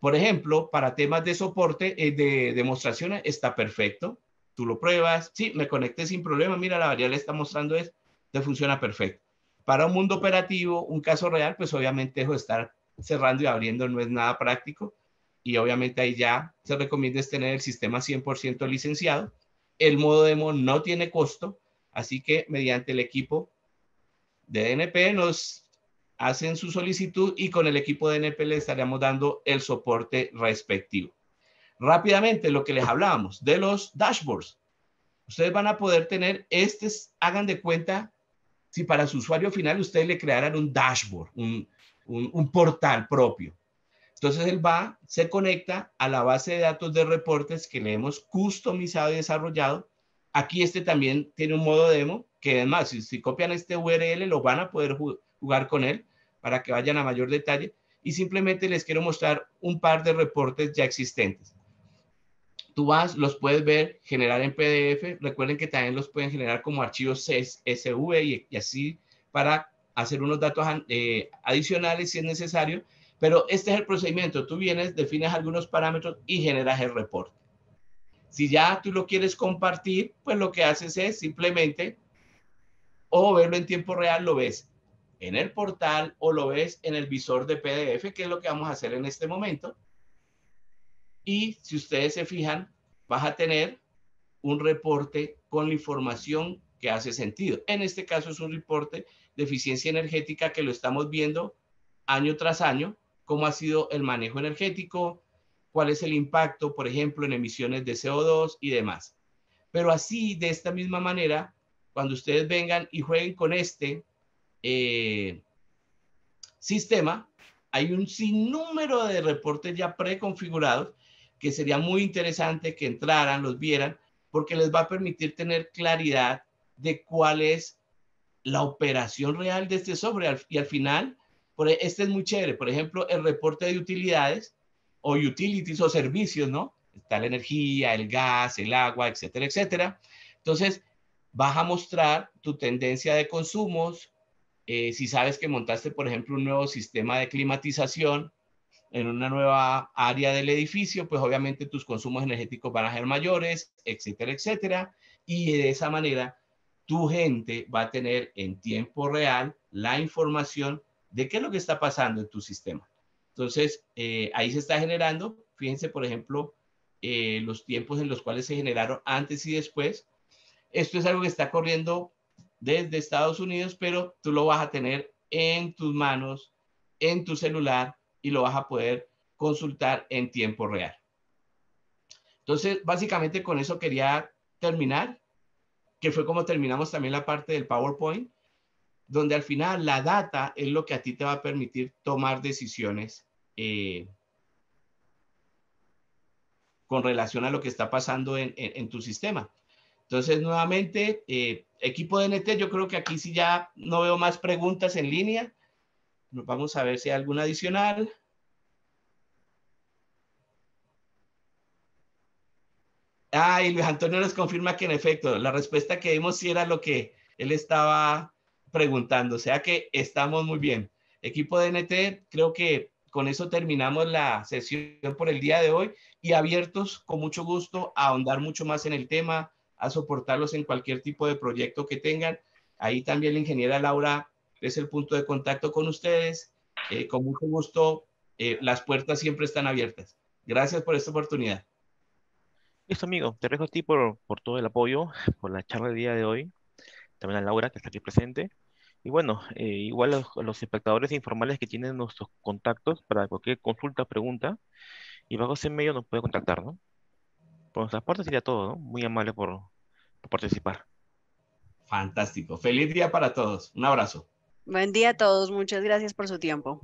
Por ejemplo, para temas de soporte, eh, de demostraciones, está perfecto. Tú lo pruebas, sí, me conecté sin problema, mira, la variable está mostrando es, te funciona perfecto. Para un mundo operativo, un caso real, pues obviamente eso de estar cerrando y abriendo no es nada práctico y obviamente ahí ya se recomienda tener el sistema 100% licenciado el modo demo no tiene costo, así que mediante el equipo de DNP nos hacen su solicitud y con el equipo de DNP le estaremos dando el soporte respectivo. Rápidamente, lo que les hablábamos de los dashboards. Ustedes van a poder tener, estos, hagan de cuenta, si para su usuario final ustedes le crearan un dashboard, un portal propio. Entonces él va, se conecta a la base de datos de reportes que le hemos customizado y desarrollado. Aquí este también tiene un modo demo, que además, si, si copian este URL, lo van a poder jugar con él para que vayan a mayor detalle. Y simplemente les quiero mostrar un par de reportes ya existentes. Tú vas, los puedes ver, generar en PDF. Recuerden que también los pueden generar como archivos CSV y, así para hacer unos datos eh, adicionales si es necesario pero este es el procedimiento. Tú vienes, defines algunos parámetros y generas el reporte. Si ya tú lo quieres compartir, pues lo que haces es simplemente o verlo en tiempo real, lo ves en el portal o lo ves en el visor de PDF, que es lo que vamos a hacer en este momento. Y si ustedes se fijan, vas a tener un reporte con la información que hace sentido. En este caso es un reporte de eficiencia energética que lo estamos viendo año tras año cómo ha sido el manejo energético, cuál es el impacto, por ejemplo, en emisiones de CO2 y demás. Pero así, de esta misma manera, cuando ustedes vengan y jueguen con este eh, sistema, hay un sinnúmero de reportes ya preconfigurados que sería muy interesante que entraran, los vieran, porque les va a permitir tener claridad de cuál es la operación real de este sobre. Y al final, por, e, este es muy chévere, por ejemplo, el reporte de utilidades o utilities o servicios, ¿no? Está la energía, el gas, el agua, etcétera, etcétera. Entonces, vas a mostrar tu tendencia de consumos, eh, si sabes que montaste, por ejemplo, un nuevo sistema de climatización en una nueva área del edificio, pues obviamente tus consumos energéticos van a ser mayores, etcétera, etcétera. Y de esa manera, tu gente va a tener en tiempo real la información de qué es lo que está pasando en tu sistema. Entonces, eh, ahí se está generando, fíjense, por ejemplo, eh, los tiempos en los cuales se generaron antes y después. Esto es algo que está corriendo desde Estados Unidos, pero tú lo vas a tener en tus manos, en tu celular y lo vas a poder consultar en tiempo real. Entonces, básicamente con eso quería terminar, que fue como terminamos también la parte del PowerPoint donde al final la data es lo que a ti te va a permitir tomar decisiones eh, con relación a lo que está pasando en, tu sistema. Entonces, nuevamente, eh, equipo de NT, yo creo que aquí sí ya no veo más preguntas en línea. Vamos a ver si hay alguna adicional. Ah, y Luis Antonio nos confirma que en efecto, la respuesta que dimos sí era lo que él estaba preguntando. O sea que estamos muy bien. Equipo de NT, creo que con eso terminamos la sesión por el día de hoy y abiertos con mucho gusto a ahondar mucho más en el tema, a soportarlos en cualquier tipo de proyecto que tengan. Ahí también la ingeniera Laura es el punto de contacto con ustedes. Eh, con mucho gusto, eh, las puertas siempre están abiertas. Gracias por esta oportunidad. Listo, amigo. Te agradezco a ti por, por todo el apoyo, por la charla del día de hoy. También a Laura, que está aquí presente. Y bueno, eh, igual los, espectadores informales que tienen nuestros contactos para cualquier consulta, pregunta, y bajo ese medio nos puede contactar, ¿no? Por nuestras parte sería todo, ¿no? Muy amable por participar. Fantástico. Feliz día para todos. Un abrazo. Buen día a todos. Muchas gracias por su tiempo.